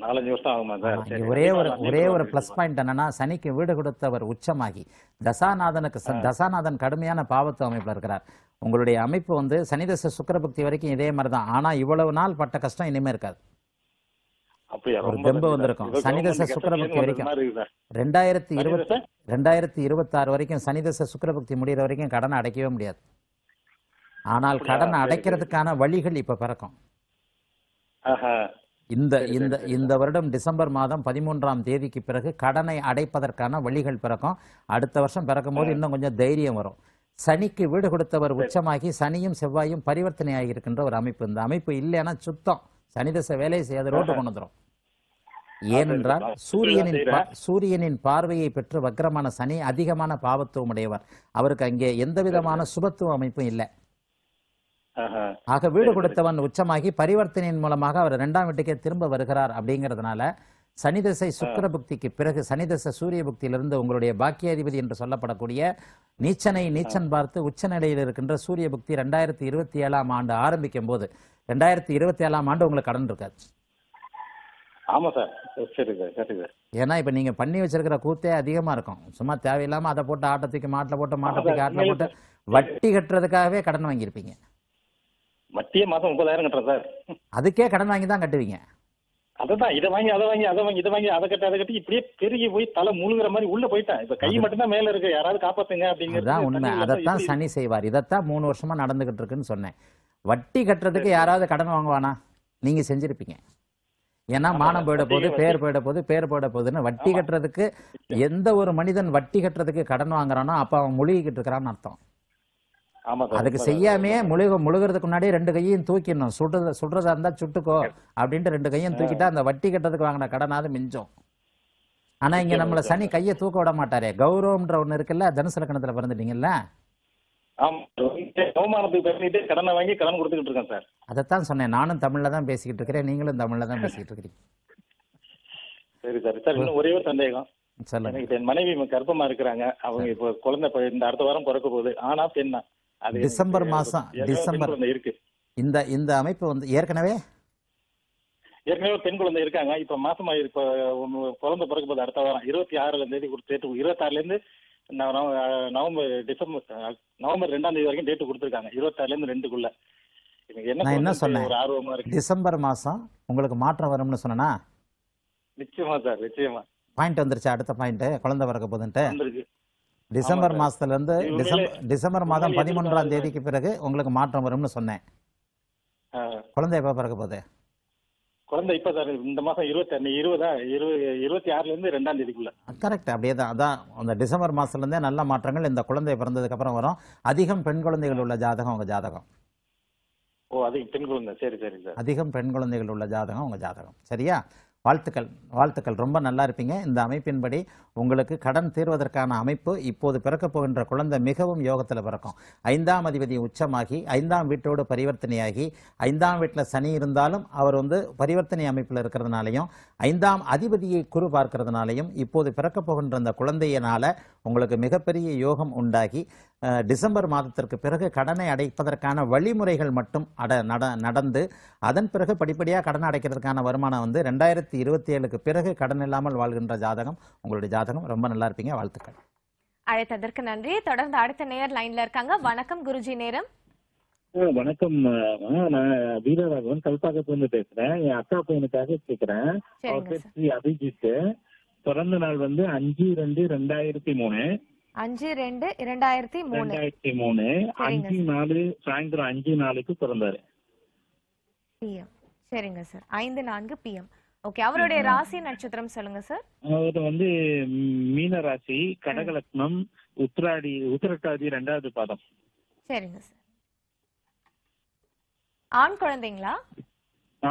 Speaker 4: நாலஞ்சு வருஷம் ஆகுமா சார் ஒரே ஒரு ஒரே ஒரு ப்ளஸ்
Speaker 3: பாயிண்ட் என்னன்னா சனிக்கு வீடு கொடுத்தவர் உச்சமாகி தசாநாதனுக்கு தசாநாதன் கடுமையான பாவத்து அமைப்பில் இருக்கிறார் உங்களுடைய அமைப்பு வந்து சனிதச சுக்கரபக்தி வரைக்கும் இதே மாதிரி தான் ஆனால் இவ்வளவு நாள் பட்ட கஷ்டம் இனிமேல் இருக்காது வரைக்கும் ரெண்டாயிரத்தி ரெண்டாயிரத்தி இருபத்தாறு வரைக்கும் சனிதசை சுக்கரபக்தி முடிகிற வரைக்கும் கடன் அடைக்கவே முடியாது ஆனால் கடன் அடைக்கிறதுக்கான வழிகள் இப்ப பிறக்கும் இந்த இந்த இந்த வருடம் டிசம்பர் மாதம் பதிமூன்றாம் தேதிக்கு பிறகு கடனை அடைப்பதற்கான வழிகள் பிறக்கும் அடுத்த வருஷம் பிறக்கும் போது இன்னும் கொஞ்சம் தைரியம் வரும் சனிக்கு வீடு கொடுத்தவர் உச்சமாகி சனியும் செவ்வாயும் பரிவர்த்தனை ஆகியிருக்கின்ற ஒரு அமைப்பு இந்த அமைப்பு இல்லைன்னா சுத்தம் சனிதச வேலையை செய்யாத ரோட்டு கொண்டு வந்துடும் ஏனென்றால் சூரியனின் சூரியனின் பார்வையை பெற்று வக்ரமான சனி அதிகமான பாவத்துவம் உடையவர் அவருக்கு அங்கே எந்த விதமான சுபத்துவ அமைப்பும் இல்லை ஆக வீடு கொடுத்தவன் உச்சமாகி பரிவர்த்தனையின் மூலமாக அவர் இரண்டாம் வீட்டுக்கே திரும்ப வருகிறார் அப்படிங்கிறதுனால சனிதசை சுக்கர புக்திக்கு பிறகு சனிதசை சூரிய புக்தியிலிருந்து உங்களுடைய பாக்கியாதிபதி என்று சொல்லப்படக்கூடிய நீச்சனை நீச்சன் பார்த்து உச்ச உச்சநிலையில் இருக்கின்ற சூரிய புக்தி ரெண்டாயிரத்தி இருபத்தி ஏழாம் ஆண்டு ஆரம்பிக்கும் போது ரெண்டாயிரத்தி இருபத்தி ஏழாம் ஆண்டு உங்களுக்கு கடன் இருக்காது
Speaker 4: ஆமா சார் சரி சரி சார்
Speaker 3: ஏன்னா இப்ப நீங்க பண்ணி வச்சிருக்கிற கூத்தே அதிகமா இருக்கும் சும்மா தேவையில்லாம அதை போட்டு ஆட்டத்துக்கு மாட்டில் போட்டு மாட்டத்துக்கு ஆட்டில் போட்டு வட்டி கட்டுறதுக்காகவே கடன் வாங்கியிருப்பீங்க
Speaker 4: வட்டியே மாதம் முப்பதாயிரம் கட்டுறேன் சார்
Speaker 3: அதுக்கே கடன் வாங்கி தான் கட்டுவீங்க
Speaker 4: அதான் இதை வாங்கி அதை வாங்கி அதை வாங்கி இதை வாங்கி அதை கட்டி அதை கட்டி இப்படியே பெருகி போய் தலை முழுகிற மாதிரி உள்ள போயிட்டேன் இப்ப கை மட்டும்தான் மேல இருக்கு யாராவது காப்பாத்துங்க அப்படிங்கிறது உண்மை அதைத்தான் சனி
Speaker 3: செய்வார் இதைத்தான் மூணு வருஷமா நடந்துகிட்டு இருக்குன்னு சொன்னேன் வட்டி கட்டுறதுக்கு யாராவது கடன் வாங்குவானா நீங்க செஞ்சிருப்பீங்க ஏன்னா மானம் போயிட போது பேர் போயிட போது பேர் போயிட போகுதுன்னு வட்டி கட்டுறதுக்கு எந்த ஒரு மனிதன் வட்டி கட்டுறதுக்கு கடன் வாங்குறானோ அப்ப அவன் முழுகிட்டு இருக்கிறான்னு அர்த்தம்
Speaker 4: அதுக்கு செய்யாமே
Speaker 3: முழுக முழுகிறதுக்கு முன்னாடி ரெண்டு கையும் தூக்கிடணும் சுடுறது சுடுறதா இருந்தா சுட்டுக்கோ அப்படின்ட்டு ரெண்டு கையும் தூக்கிட்டா அந்த வட்டி கட்டுறதுக்கு வாங்கின கடனாவது மிஞ்சும் ஆனா இங்க நம்மள சனி கையை தூக்க விட மாட்டாரே கௌரவம்ன்ற ஒண்ணு இருக்குல்ல தனுசு லக்கணத்துல பிறந்துட்டீங்கல்ல
Speaker 4: அவமானத்துக்கு பண்ணிட்டு கடனை வாங்கி கடன் கொடுத்துக்கிட்டு இருக்கேன் சார்
Speaker 3: அதைத்தான் சொன்னேன் நானும் தமிழ்ல தான் பேசிக்கிட்டு இருக்கிறேன் நீங்களும் தமிழ்ல தான் பேசிக்கிட்டு இருக்கீங்க
Speaker 4: சரி சார் ஒரே ஒரு சந்தேகம் என் மனைவி கர்ப்பமா இருக்கிறாங்க அவங்க இப்போ குழந்தை இந்த அடுத்த வாரம் பிறக்க போகுது ஆனா பெண்ணா அது டிசம்பர் மாசம் டிசம்பர் இருக்கு
Speaker 3: இந்த இந்த அமைப்பு வந்து ஏற்கனவே
Speaker 4: ஏற்கனவே பெண் குழந்தை இருக்காங்க இப்ப மாசமா இப்ப குழந்தை பிறக்க போகுது அடுத்த வாரம் இருபத்தி ஆறுல தேதி கொடுத்து இருபத்தி ஆறுல இருந்து நவம்பர் டிசம்பர் நவம்பர் ரெண்டாம் தேதி வரைக்கும் டேட் கொடுத்துருக்காங்க இருபத்தாறுலேருந்து ரெண்டுக்குள்ள நான் என்ன சொன்னேன் ஒரு ஆர்வமா இருக்கு
Speaker 3: டிசம்பர் மாசம் உங்களுக்கு மாற்றம் வரும்னு சொன்னா
Speaker 4: நிச்சயமா சார் நிச்சயமா
Speaker 3: பாயிண்ட் வந்துருச்சு அடுத்த பாயிண்ட் குழந்தை பிறக்க போதுன்ட்டு டிசம்பர் மாசத்துல இருந்து டிசம்பர் டிசம்பர் மாதம் பதிமூன்றாம் தேதிக்கு பிறகு உங்களுக்கு மாற்றம் வரும்னு சொன்னேன் குழந்தை எப்ப பிறக்க போகுது
Speaker 4: குழந்தை இப்ப சார் இந்த மாசம் இருபத்தி இருபதா இருபது இருபத்தி ஆறுல இருந்து ரெண்டாம் தேதிக்குள்ள
Speaker 3: கரெக்ட் அப்படியே தான் அதான் அந்த டிசம்பர் மாசத்துல இருந்தே நல்ல மாற்றங்கள் இந்த குழந்தை பிறந்ததுக்கு அப்புறம் வரும் அதிகம் பெண் குழந்தைகள் உள்ள ஜாதகம் உங்க ஜாதகம்
Speaker 4: ஓ அதிகம் பெண் குழந்தை சரி சரி சார்
Speaker 3: அதிகம் பெண் குழந்தைகள் உள்ள ஜாதகம் உங்க ஜாதகம் சரியா வாழ்த்துக்கள் வாழ்த்துக்கள் ரொம்ப நல்லா இருப்பீங்க இந்த அமைப்பின்படி உங்களுக்கு கடன் தீர்வதற்கான அமைப்பு இப்போது பிறக்கப் போகின்ற குழந்தை மிகவும் யோகத்தில் பிறக்கும் ஐந்தாம் அதிபதி உச்சமாகி ஐந்தாம் வீட்டோடு பரிவர்த்தனையாகி ஐந்தாம் வீட்டில் சனி இருந்தாலும் அவர் வந்து பரிவர்த்தனை அமைப்பில் இருக்கிறதுனாலையும் ஐந்தாம் அதிபதியை குறு பார்க்கிறதுனாலையும் இப்போது பிறக்கப் போகின்ற அந்த குழந்தையினால் உங்களுக்கு மிகப்பெரிய யோகம் உண்டாகி டிசம்பர் மாதத்திற்கு பிறகு கடனை அடைப்பதற்கான வழிமுறைகள் மட்டும் அட நட நடந்து அதன் பிறகு படிப்படியாக கடன் அடைக்கிறதுக்கான வருமானம் வந்து ரெண்டாயிரத்தி இருபத்தி ஏழுக்கு பிறகு கடன் இல்லாமல் வாழ்கின்ற ஜாதகம் உங்களுடைய ஜாதகம் ரொம்ப நல்லா இருப்பீங்க வாழ்த்துக்கள்
Speaker 1: அழைத்ததற்கு நன்றி தொடர்ந்து அடுத்த நேர் லைன்ல இருக்காங்க வணக்கம் குருஜி நேரம்
Speaker 5: வணக்கம் நான் வீரராகவன் கல்பாக்கத்துலேருந்து பேசுறேன் என் அக்கா பையனுக்காக கேட்கிறேன் ஸ்ரீ அபிஜித் பிறந்த நாள் வந்து அஞ்சு ரெண்டு ரெண்டாயிரத்தி மூணு
Speaker 1: அஞ்சு ரெண்டு இரண்டாயிரத்தி மூணு
Speaker 5: மூணு அஞ்சு நாலு சாயந்தரம் அஞ்சு நாளுக்கு பிறந்தாரு
Speaker 1: பிஎம் சரிங்க சார் ஐந்து நான்கு பிஎம் ஓகே அவருடைய ராசி நட்சத்திரம் சொல்லுங்க சார்
Speaker 5: அவர் வந்து மீன ராசி கடகலக்னம் உத்திராடி உத்திரட்டாதி ரெண்டாவது பாதம்
Speaker 1: சரிங்க சார் ஆண் குழந்தைங்களா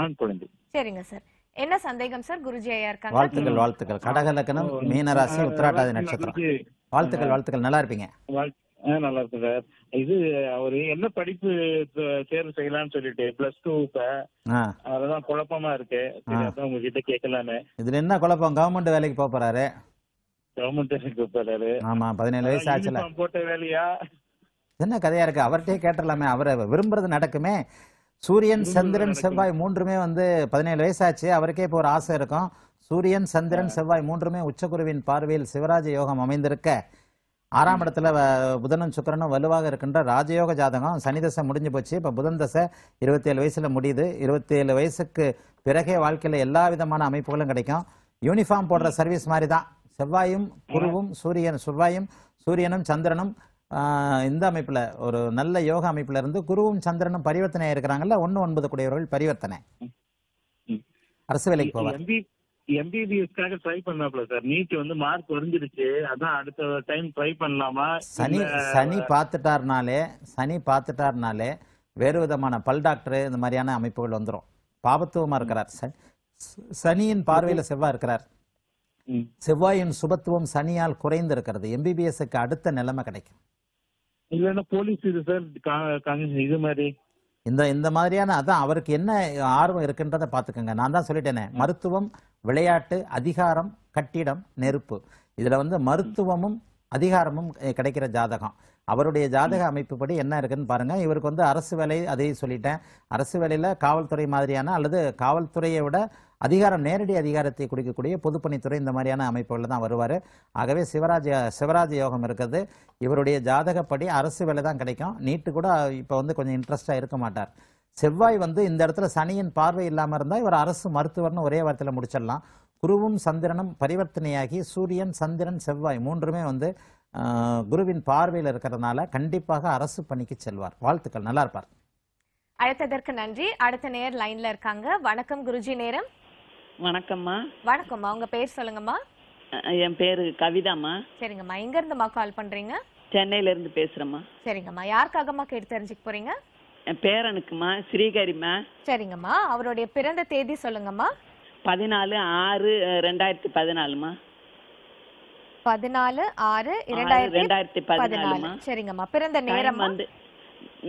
Speaker 1: ஆண் குழந்தை சரிங்க சார் என்ன சந்தேகம் சார் குருஜி ஐயா இருக்காங்க வாழ்த்துக்கள் வாழ்த்துக்கள்
Speaker 3: கடக லக்கணம் மீனராசி உத்திராட்டாதி நட்சத்திரம் வாழ்த்துக்கள் வாழ்த்துக்கள் நல்லா இருப்பீங்க
Speaker 5: நல்லா இருக்கு சார் இது அவரு என்ன படிப்பு தேர்வு செய்யலாம்னு சொல்லிட்டு பிளஸ் டூ
Speaker 3: இப்ப
Speaker 5: குழப்பமா இருக்கு அதான் உங்ககிட்ட கேட்கலான்னு
Speaker 3: இதுல என்ன குழப்பம் கவர்மெண்ட் வேலைக்கு போக போறாரு
Speaker 5: கவர்மெண்ட் வேலைக்கு போறாரு
Speaker 3: ஆமா பதினேழு வயசு ஆச்சு
Speaker 5: போட்ட வேலையா
Speaker 3: என்ன கதையா இருக்கு அவர்கிட்டயே கேட்டுடலாமே அவரை விரும்புறது நடக்குமே சூரியன் சந்திரன் செவ்வாய் மூன்றுமே வந்து பதினேழு வயசாச்சு அவருக்கே இப்போ ஒரு ஆசை இருக்கும் சூரியன் சந்திரன் செவ்வாய் மூன்றுமே உச்சகுருவின் பார்வையில் சிவராஜ யோகம் அமைந்திருக்க ஆறாம் இடத்துல புதனும் சுக்கரனும் வலுவாக இருக்கின்ற ராஜயோக ஜாதகம் சனி தசை முடிஞ்சு போச்சு இப்போ புதன் தசை இருபத்தேழு வயசில் முடியுது இருபத்தேழு வயசுக்கு பிறகே வாழ்க்கையில் எல்லா விதமான அமைப்புகளும் கிடைக்கும் யூனிஃபார்ம் போடுற சர்வீஸ் மாதிரி தான் செவ்வாயும் குருவும் சூரியன் செவ்வாயும் சூரியனும் சந்திரனும் இந்த அமைப்பில் ஒரு நல்ல யோகா அமைப்பில் இருந்து குருவும் சந்திரனும் பரிவர்த்தனை இருக்கிறாங்கல்ல ஒன்று ஒன்பது கூடியவர்கள் பரிவர்த்தனை அரசு வேலைக்கு போவார்
Speaker 5: எம்பிபிஎஸ்க்காக ட்ரை பண்ணாப்ல சார் நீட் வந்து மார்க் குறைஞ்சிருச்சு அதான் அடுத்த டைம் ட்ரை பண்ணலாமா சனி சனி
Speaker 3: பார்த்துட்டாருனாலே சனி பார்த்துட்டாருனாலே வேறு விதமான பல் டாக்டர் இந்த மாதிரியான அமைப்புகள் வந்துடும் பாபத்துவமா இருக்கிறார் சனியின் பார்வையில செவ்வாய் இருக்கிறார் செவ்வாயின் சுபத்துவம் சனியால் குறைந்து இருக்கிறது எம்பிபிஎஸ்க்கு அடுத்த நிலைமை கிடைக்கும் இல்லைன்னா போலீஸ் இது சார் இது மாதிரி இந்த இந்த மாதிரியான அதான் அவருக்கு என்ன ஆர்வம் இருக்குன்றதை பார்த்துக்கோங்க நான் தான் சொல்லிட்டேனே மருத்துவம் விளையாட்டு அதிகாரம் கட்டிடம் நெருப்பு இதில் வந்து மருத்துவமும் அதிகாரமும் கிடைக்கிற ஜாதகம் அவருடைய ஜாதக அமைப்புப்படி என்ன இருக்குன்னு பாருங்கள் இவருக்கு வந்து அரசு வேலை அதையும் சொல்லிட்டேன் அரசு வேலையில் காவல்துறை மாதிரியான அல்லது காவல்துறையை விட அதிகாரம் நேரடி அதிகாரத்தை குறிக்கக்கூடிய பொதுப்பணித்துறை இந்த மாதிரியான அமைப்புகளில் தான் வருவார் ஆகவே சிவராஜ் சிவராஜ் யோகம் இருக்கிறது இவருடைய ஜாதகப்படி அரசு வேலை தான் கிடைக்கும் நீட்டு கூட இப்போ வந்து கொஞ்சம் இன்ட்ரெஸ்டாக இருக்க மாட்டார் செவ்வாய் வந்து இந்த இடத்துல சனியின் பார்வை இல்லாமல் இருந்தால் இவர் அரசு மருத்துவர்னு ஒரே வாரத்தில் முடிச்சிடலாம் குருவும் சந்திரனும் பரிவர்த்தனையாகி சூரியன் சந்திரன் செவ்வாய் மூன்றுமே வந்து குருவின் பார்வையில் இருக்கிறதுனால கண்டிப்பாக அரசு பணிக்கு செல்வார் வாழ்த்துக்கள் நல்லா இருப்பார்
Speaker 1: அழைத்ததற்கு நன்றி அடுத்த நேர் லைன்ல இருக்காங்க வணக்கம் குருஜி நேரம் வணக்கம்மா வணக்கம்மா உங்க பேர் சொல்லுங்கம்மா
Speaker 7: என் பேரு கவிதாம்மா
Speaker 1: சரிங்கம்மா எங்க இருந்துமா கால் பண்றீங்க
Speaker 7: சென்னையில இருந்து பேசுறேம்மா
Speaker 1: சரிங்கம்மா யாருக்காகம்மா கேட்டு தெரிஞ்சுக்க போறீங்க
Speaker 7: என் பேரனுக்குமா ஸ்ரீகரிம்மா சரிங்கம்மா
Speaker 1: அவருடைய பிறந்த தேதி சொல்லுங்கம்மா
Speaker 7: பதினாலு ஆறு ரெண்டாயிரத்தி பதினாலுமா
Speaker 1: பதினாலு ஆறு ரெண்டாயிரத்தி பதினாலுமா சரிங்கம்மா பிறந்த நேரம் வந்து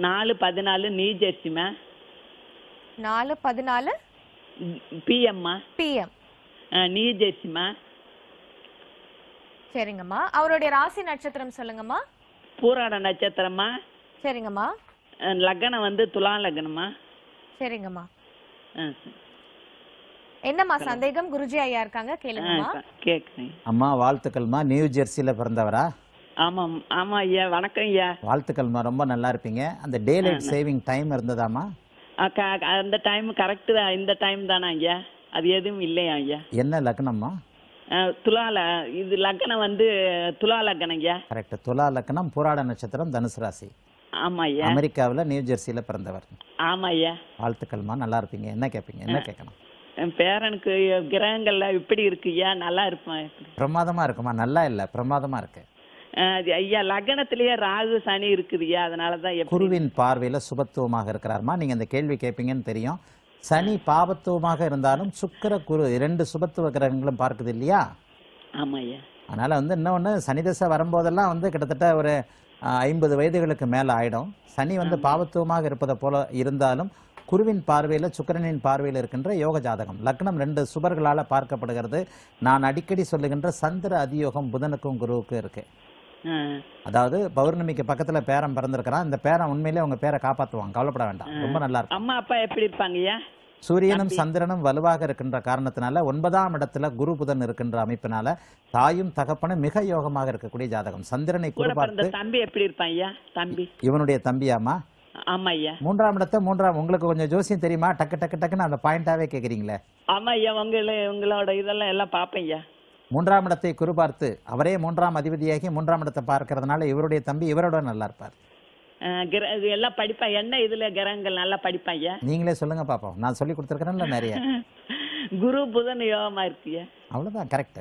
Speaker 7: நாலு பதினாலு நியூ ஜெர்சிமா
Speaker 1: நாலு பதினாலு பிஎம்மா பிஎம்
Speaker 7: நீஜேசிமா
Speaker 1: சரிங்கம்மா அவருடைய ராசி நட்சத்திரம் சொல்லுங்கம்மா
Speaker 7: பூராட நட்சத்திரம்மா சரிங்கம்மா லக்னம் வந்து துலா லக்னம்மா
Speaker 1: சரிங்கம்மா என்னம்மா
Speaker 7: சந்தேகம் குருஜி ஐயா இருக்காங்க கேளுங்கம்மா
Speaker 3: கேக்குறேன் அம்மா வாழ்த்துக்கள்மா நியூ ஜெர்சியில பிறந்தவரா
Speaker 7: ஆமாம் ஆமா ஐயா வணக்கம் ஐயா
Speaker 3: வாழ்த்துக்கள்மா ரொம்ப நல்லா இருப்பீங்க அந்த டே லைட் சேவிங் டைம் இருந்ததாம்மா
Speaker 7: அந்த டைம் கரெக்டு தான் இந்த டைம் தானா ஐயா அது எதுவும் இல்லையா ஐயா
Speaker 3: என்ன லக்னம்மா
Speaker 7: துலால இது லக்னம் வந்து துலா லக்னம் ஐயா
Speaker 3: கரெக்ட் துலா லக்னம் போராட நட்சத்திரம் தனுசு ராசி ஆமா ஐயா அமெரிக்காவில் நியூ ஜெர்சியில் பிறந்தவர் ஆமா ஐயா வாழ்த்துக்கள்மா நல்லா இருப்பீங்க என்ன கேட்பீங்க என்ன கேட்கணும்
Speaker 7: என் பேரனுக்கு கிரகங்கள்லாம் இப்படி இருக்கு ஐயா நல்லா இருப்பான்
Speaker 3: பிரமாதமா இருக்குமா நல்லா இல்லை பிரமாதமா இருக்கு
Speaker 7: ஐயா லக்னத்திலேயே ராகு சனி இருக்குதுயா அதனால தான்
Speaker 3: குருவின் பார்வையில் சுபத்துவமாக இருக்கிறார்மா நீங்கள் இந்த கேள்வி கேட்பீங்கன்னு தெரியும் சனி பாபத்துவமாக இருந்தாலும் சுக்கர குரு இரண்டு சுபத்துவ கிரகங்களும் பார்க்குது இல்லையா ஆமாய்யா அதனால் வந்து இன்னொன்று சனி தசை வரும்போதெல்லாம் வந்து கிட்டத்தட்ட ஒரு ஐம்பது வயதுகளுக்கு மேலே ஆயிடும் சனி வந்து பாவத்துவமாக இருப்பதை போல இருந்தாலும் குருவின் பார்வையில் சுக்கரனின் பார்வையில் இருக்கின்ற யோக ஜாதகம் லக்னம் ரெண்டு சுபர்களால் பார்க்கப்படுகிறது நான் அடிக்கடி சொல்லுகின்ற சந்திர அதியோகம் புதனுக்கும் குருவுக்கும் இருக்குது அதாவது பௌர்ணமிக்கு பக்கத்துல பேரம் பிறந்திருக்கிறான் இந்த பேரம் உண்மையிலேயே அவங்க பேரை காப்பாத்துவாங்க கவலைப்பட வேண்டாம் ரொம்ப நல்லா இருக்கும்
Speaker 7: அம்மா அப்பா எப்படி இருப்பாங்க சூரியனும்
Speaker 3: சந்திரனும் வலுவாக இருக்கின்ற காரணத்தினால ஒன்பதாம் இடத்துல குரு புதன் இருக்கின்ற அமைப்பினால தாயும் தகப்பனும் மிக யோகமாக இருக்கக்கூடிய ஜாதகம் சந்திரனை குறிப்பார்த்து
Speaker 7: தம்பி எப்படி இருப்பான்
Speaker 3: இவனுடைய தம்பியாமா ஆமா மூன்றாம் இடத்த மூன்றாம் உங்களுக்கு கொஞ்சம் ஜோசியம் தெரியுமா டக்கு டக்கு டக்குன்னு அந்த பாயிண்டாவே கேக்குறீங்களே
Speaker 7: ஆமா ஐயா உங்களை உங்களோட இதெல்லாம் எல்லாம் பாப்பேன்
Speaker 3: மூன்றாம் இடத்தை குரு பார்த்து அவரே மூன்றாம் அதிபதியாகி மூன்றாம் இடத்தை பார்க்கறதுனால இவருடைய தம்பி இவரோட நல்லா இருப்பார்
Speaker 7: இது எல்லாம் படிப்பா என்ன இதுல கிரகங்கள் நல்லா படிப்பாங்க
Speaker 3: நீங்களே சொல்லுங்க பாப்போம் நான் சொல்லி கொடுத்துருக்கேன்ல நிறைய
Speaker 7: குரு புதன் யோகமா இருக்கீங்க
Speaker 3: அவ்வளவுதான் கரெக்ட்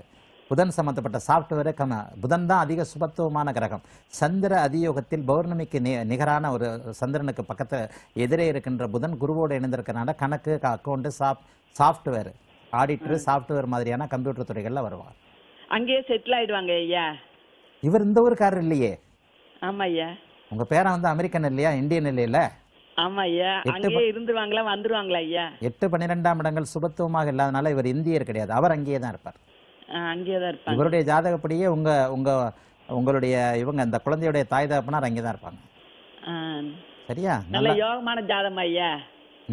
Speaker 3: புதன் சம்மந்தப்பட்ட சாஃப்ட்வேரு கம புதன் தான் அதிக சுபத்துவமான கிரகம் சந்திர அதியோகத்தில் பௌர்ணமிக்கு நி நிகரான ஒரு சந்திரனுக்கு பக்கத்தில் எதிரே இருக்கின்ற புதன் குருவோடு இணைந்திருக்கிறனால கணக்கு அக்கௌண்ட்டு சாப் சாஃப்ட்வேர் ஆடிட்டர் சாஃப்ட்வேர் மாதிரியான கம்ப்யூட்டர் துறைகள்ல வருவாங்க
Speaker 7: அங்கேயே செட்டில் ஆயிடுவாங்க ஐயா
Speaker 3: இவர் இந்த ஊருக்காரர் இல்லையே ஆமா ஐயா உங்க பேரை வந்து அமெரிக்கன் இல்லையா இந்தியன் இல்லையில
Speaker 7: ஆமா ஐயா அங்கேயே இருந்துருவாங்களா வந்துருவாங்களா ஐயா
Speaker 3: எட்டு பன்னிரெண்டாம் இடங்கள் சுபத்துவமாக இல்லாதனால இவர் இந்தியர் கிடையாது அவர் அங்கேயே தான் இருப்பார்
Speaker 7: அங்கேயே தான் இருப்பார் இவருடைய
Speaker 3: ஜாதகப்படியே உங்க உங்க உங்களுடைய இவங்க அந்த குழந்தையுடைய தாய் தகப்பனார் அங்கே தான் இருப்பாங்க சரியா நல்ல
Speaker 7: யோகமான ஜாதகம் ஐயா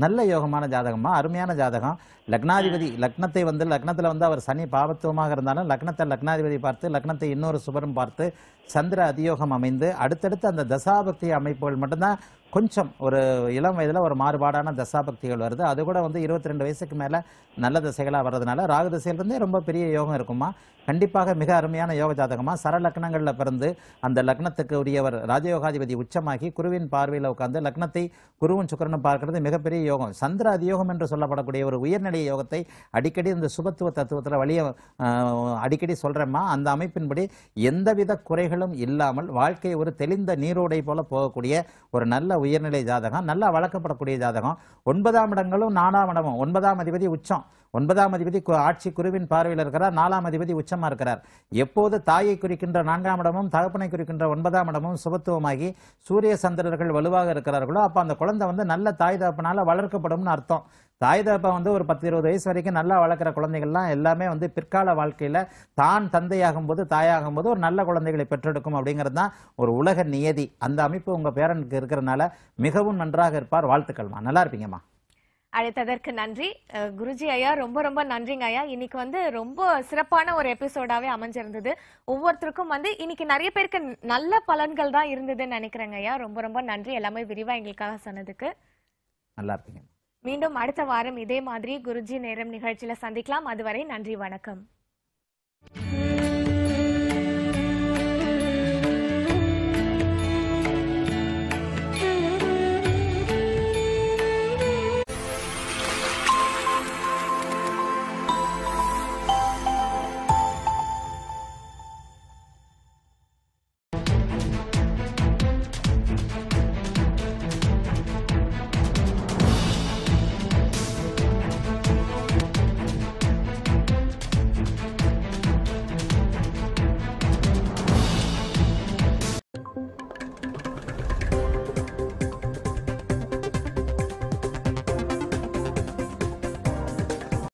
Speaker 3: நல்ல யோகமான ஜாதகமா அருமையான ஜாதகம் லக்னாதிபதி லக்னத்தை வந்து லக்னத்தில் வந்து அவர் சனி பாவத்துவமாக இருந்தாலும் லக்னத்தை லக்னாதிபதி பார்த்து லக்னத்தை இன்னொரு சுபரம் பார்த்து சந்திர அதியோகம் அமைந்து அடுத்தடுத்து அந்த தசாபக்தி அமைப்புகள் மட்டும்தான் கொஞ்சம் ஒரு இளம் வயதில் ஒரு மாறுபாடான தசாபக்திகள் வருது அது கூட வந்து இருபத்தி ரெண்டு வயசுக்கு மேலே நல்ல திசைகளாக வர்றதுனால ராகு திசையிலேருந்தே ரொம்ப பெரிய யோகம் இருக்குமா கண்டிப்பாக மிக அருமையான யோக ஜாதகமாக சரலக்னங்களில் பிறந்து அந்த லக்னத்துக்கு உரியவர் ராஜயோகாதிபதி உச்சமாகி குருவின் பார்வையில் உட்காந்து லக்னத்தை குருவும் சுக்கரனும் பார்க்கறது மிகப்பெரிய யோகம் சந்திர அதியோகம் என்று சொல்லப்படக்கூடிய ஒரு உயர்நிலை வலிய யோகத்தை அடிக்கடி இந்த சுபத்துவ தத்துவத்தில் வழிய அடிக்கடி சொல்கிறேம்மா அந்த அமைப்பின்படி எந்தவித குறைகளும் இல்லாமல் வாழ்க்கை ஒரு தெளிந்த நீரோடை போல போகக்கூடிய ஒரு நல்ல உயர்நிலை ஜாதகம் நல்லா வளர்க்கப்படக்கூடிய ஜாதகம் ஒன்பதாம் இடங்களும் நாலாம் இடமும் ஒன்பதாம் அதிபதி உச்சம் ஒன்பதாம் அதிபதி ஆட்சி குருவின் பார்வையில் இருக்கிறார் நாலாம் அதிபதி உச்சமாக இருக்கிறார் எப்போது தாயை குறிக்கின்ற நான்காம் இடமும் தகப்பனை குறிக்கின்ற ஒன்பதாம் இடமும் சுபத்துவமாகி சூரிய சந்திரர்கள் வலுவாக இருக்கிறார்களோ அப்போ அந்த குழந்தை வந்து நல்ல தாய் தகப்பனால் வளர்க்கப்படும்னு அர்த்தம் தாய் தகப்பன் வந்து ஒரு பத்து பத்து இருபது வயசு வரைக்கும் நல்லா வளர்க்குற குழந்தைகள்லாம் எல்லாமே வந்து பிற்கால வாழ்க்கையில் தான் தந்தையாகும் போது தாயாகும் போது ஒரு நல்ல குழந்தைகளை பெற்றெடுக்கும் அப்படிங்கிறது தான் ஒரு உலக நியதி அந்த அமைப்பு உங்கள் பேரனுக்கு இருக்கிறனால மிகவும் நன்றாக இருப்பார் வாழ்த்துக்கள்மா நல்லா இருப்பீங்கம்மா
Speaker 1: அழைத்ததற்கு நன்றி குருஜி ஐயா ரொம்ப ரொம்ப நன்றிங்க ஐயா இன்னைக்கு வந்து ரொம்ப சிறப்பான ஒரு எபிசோடாவே அமைஞ்சிருந்தது ஒவ்வொருத்தருக்கும் வந்து இன்னைக்கு நிறைய பேருக்கு நல்ல பலன்கள் தான் இருந்ததுன்னு நினைக்கிறேங்க ஐயா ரொம்ப ரொம்ப நன்றி எல்லாமே விரிவா எங்களுக்காக சொன்னதுக்கு நல்லா இருக்கீங்க மீண்டும் அடுத்த வாரம் இதே மாதிரி குருஜி நேரம் நிகழ்ச்சியில சந்திக்கலாம் அதுவரை நன்றி வணக்கம்